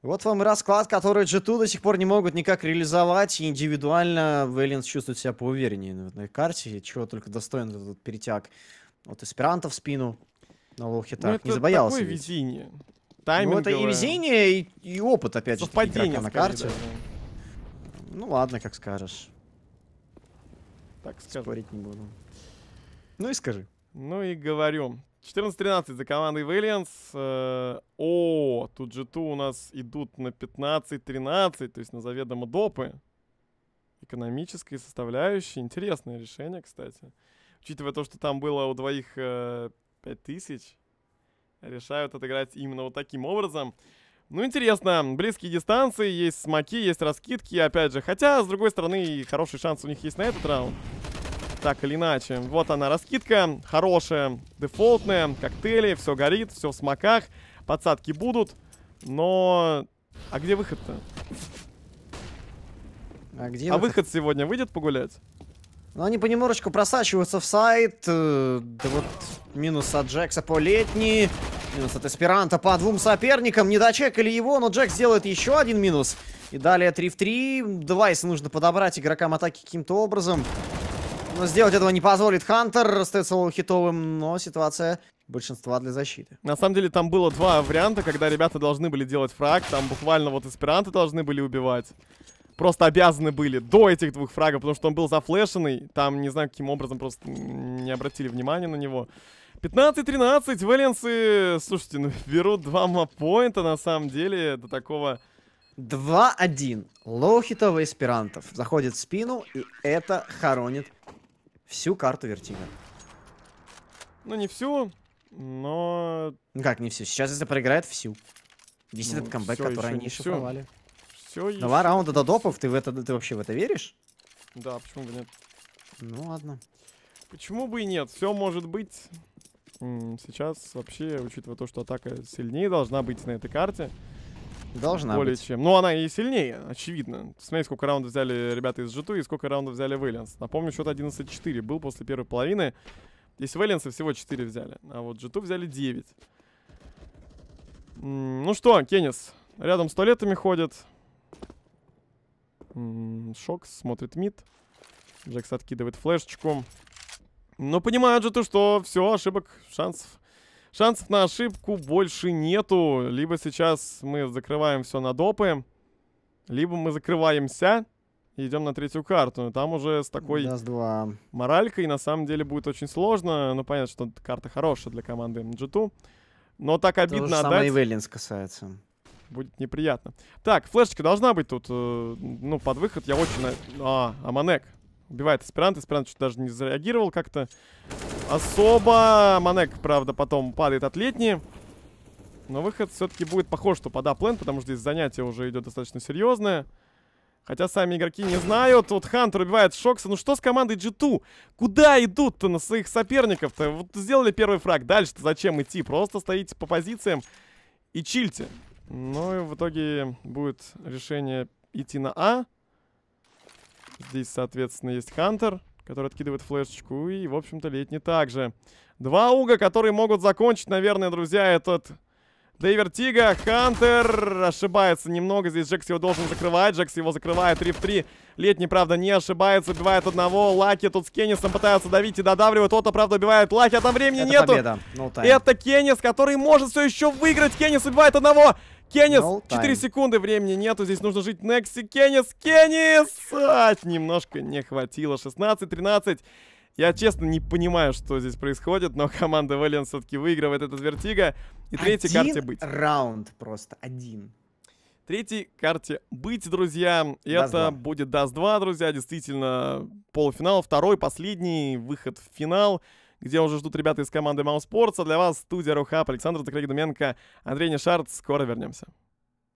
Вот вам и расклад, который G2 до сих пор не могут никак реализовать. И индивидуально Вэллинс чувствует себя поувереннее на этой карте. Чего только достоин этот перетяг от эсперанта в спину на ну, лоу-хитах. Не забоялся такое ведь. везение. Тайминговое. Ну, это и везение, и, и опыт, опять же, игрока на карте. Даже. Ну ладно, как скажешь. Так скажу. Спорить не буду. Ну и скажи. Ну и говорю. 14-13 за командой Виллианс. Э, о, тут же ту у нас идут на 15-13, то есть на заведомо допы. экономические составляющие. Интересное решение, кстати. Учитывая то, что там было у двоих э, 5000, решают отыграть именно вот таким образом. Ну, интересно, близкие дистанции, есть смоки, есть раскидки, опять же. Хотя, с другой стороны, хороший шанс у них есть на этот раунд. Так или иначе. Вот она, раскидка. Хорошая, дефолтная, коктейли, все горит, все в смоках. Подсадки будут, но... А где выход-то? А, где а выход? выход сегодня выйдет погулять? Но они понемножечку просачиваются в сайт. Э, да вот минус от Джекса по летней. Минус от эспиранта по двум соперникам. Не дочекали его, но Джек сделает еще один минус. И далее 3 в 3. Девайсы нужно подобрать игрокам атаки каким-то образом. Но сделать этого не позволит Хантер. Остается хитовым, но ситуация большинства для защиты. На самом деле там было два варианта, когда ребята должны были делать фраг. Там буквально вот эсперанты должны были убивать просто обязаны были до этих двух фрагов, потому что он был зафлешенный. Там, не знаю, каким образом, просто не обратили внимания на него. 15-13, Валенсы, слушайте, ну, берут два мапоинта на самом деле, до такого... 2-1. Лоухитова эсперантов заходит в спину, и это хоронит всю карту Вертига. Ну, не всю, но... Ну как не всю? Сейчас, это проиграет, всю. Весь ну, этот камбэк, который они шифровали. Всю. Все есть. Два раунда до допов, ты, в это, ты вообще в это веришь? Да, почему бы нет? Ну ладно. Почему бы и нет? Все может быть. Сейчас вообще, учитывая то, что атака сильнее должна быть на этой карте. Должна более быть. чем. Ну, она и сильнее, очевидно. Смотри, сколько раундов взяли ребята из g и сколько раундов взяли Вэллианс. Напомню, счет 11-4 был после первой половины. Здесь Вэллиансы всего 4 взяли, а вот g взяли 9. Ну что, Кеннис, рядом с туалетами ходят. Шокс смотрит мид. Джекс откидывает флешечку. Но понимают же то, что все, ошибок, шансов. Шансов на ошибку больше нету. Либо сейчас мы закрываем все на допы, либо мы закрываемся и идем на третью карту. Но там уже с такой два. моралькой на самом деле будет очень сложно. Ну, понятно, что карта хорошая для команды G2. Но так обидно То же отдать. Самое и Вейлинс касается будет неприятно. Так, флешечка должна быть тут, э, ну, под выход. Я очень... А, Аманек. Убивает аспирант. Аспирант чуть даже не зареагировал как-то. Особо. Аманек, правда, потом падает от летней. Но выход все-таки будет похож, что под аплен, потому что здесь занятие уже идет достаточно серьезное. Хотя сами игроки не знают. Вот Хантер убивает Шокса. Ну что с командой G2? Куда идут-то на своих соперников-то? Вот сделали первый фраг. Дальше-то зачем идти? Просто стоите по позициям и чильте. Ну и в итоге будет решение идти на А. Здесь, соответственно, есть Хантер, который откидывает флешечку. И, в общем-то, летний также. Два Уга, которые могут закончить, наверное, друзья, этот... Дейвер Тига, Хантер ошибается немного, здесь Джекс его должен закрывать, Джекс его закрывает, риф 3 Летний, правда, не ошибается, убивает одного, Лаки тут с Кеннисом пытаются давить и додавливают, Ота, правда, убивает Лаки, а там времени Это нету. Победа. No time. Это Кеннис, который может все еще выиграть, Кеннис убивает одного, Кеннис! No 4 секунды времени нету, здесь нужно жить Некси. Кеннис! Кеннис! немножко не хватило. 16-13. Я, честно, не понимаю, что здесь происходит, но команда Вэлен все-таки выигрывает этот вертига. И третьей карте быть. раунд просто, один. Третьей карте быть, друзья. Das это 2. будет Даст 2, друзья. Действительно, полуфинал. Второй, последний выход в финал где уже ждут ребята из команды Мауспорт. А для вас студия Рухап, Александр токрыг Андрей Нешарт. Скоро вернемся.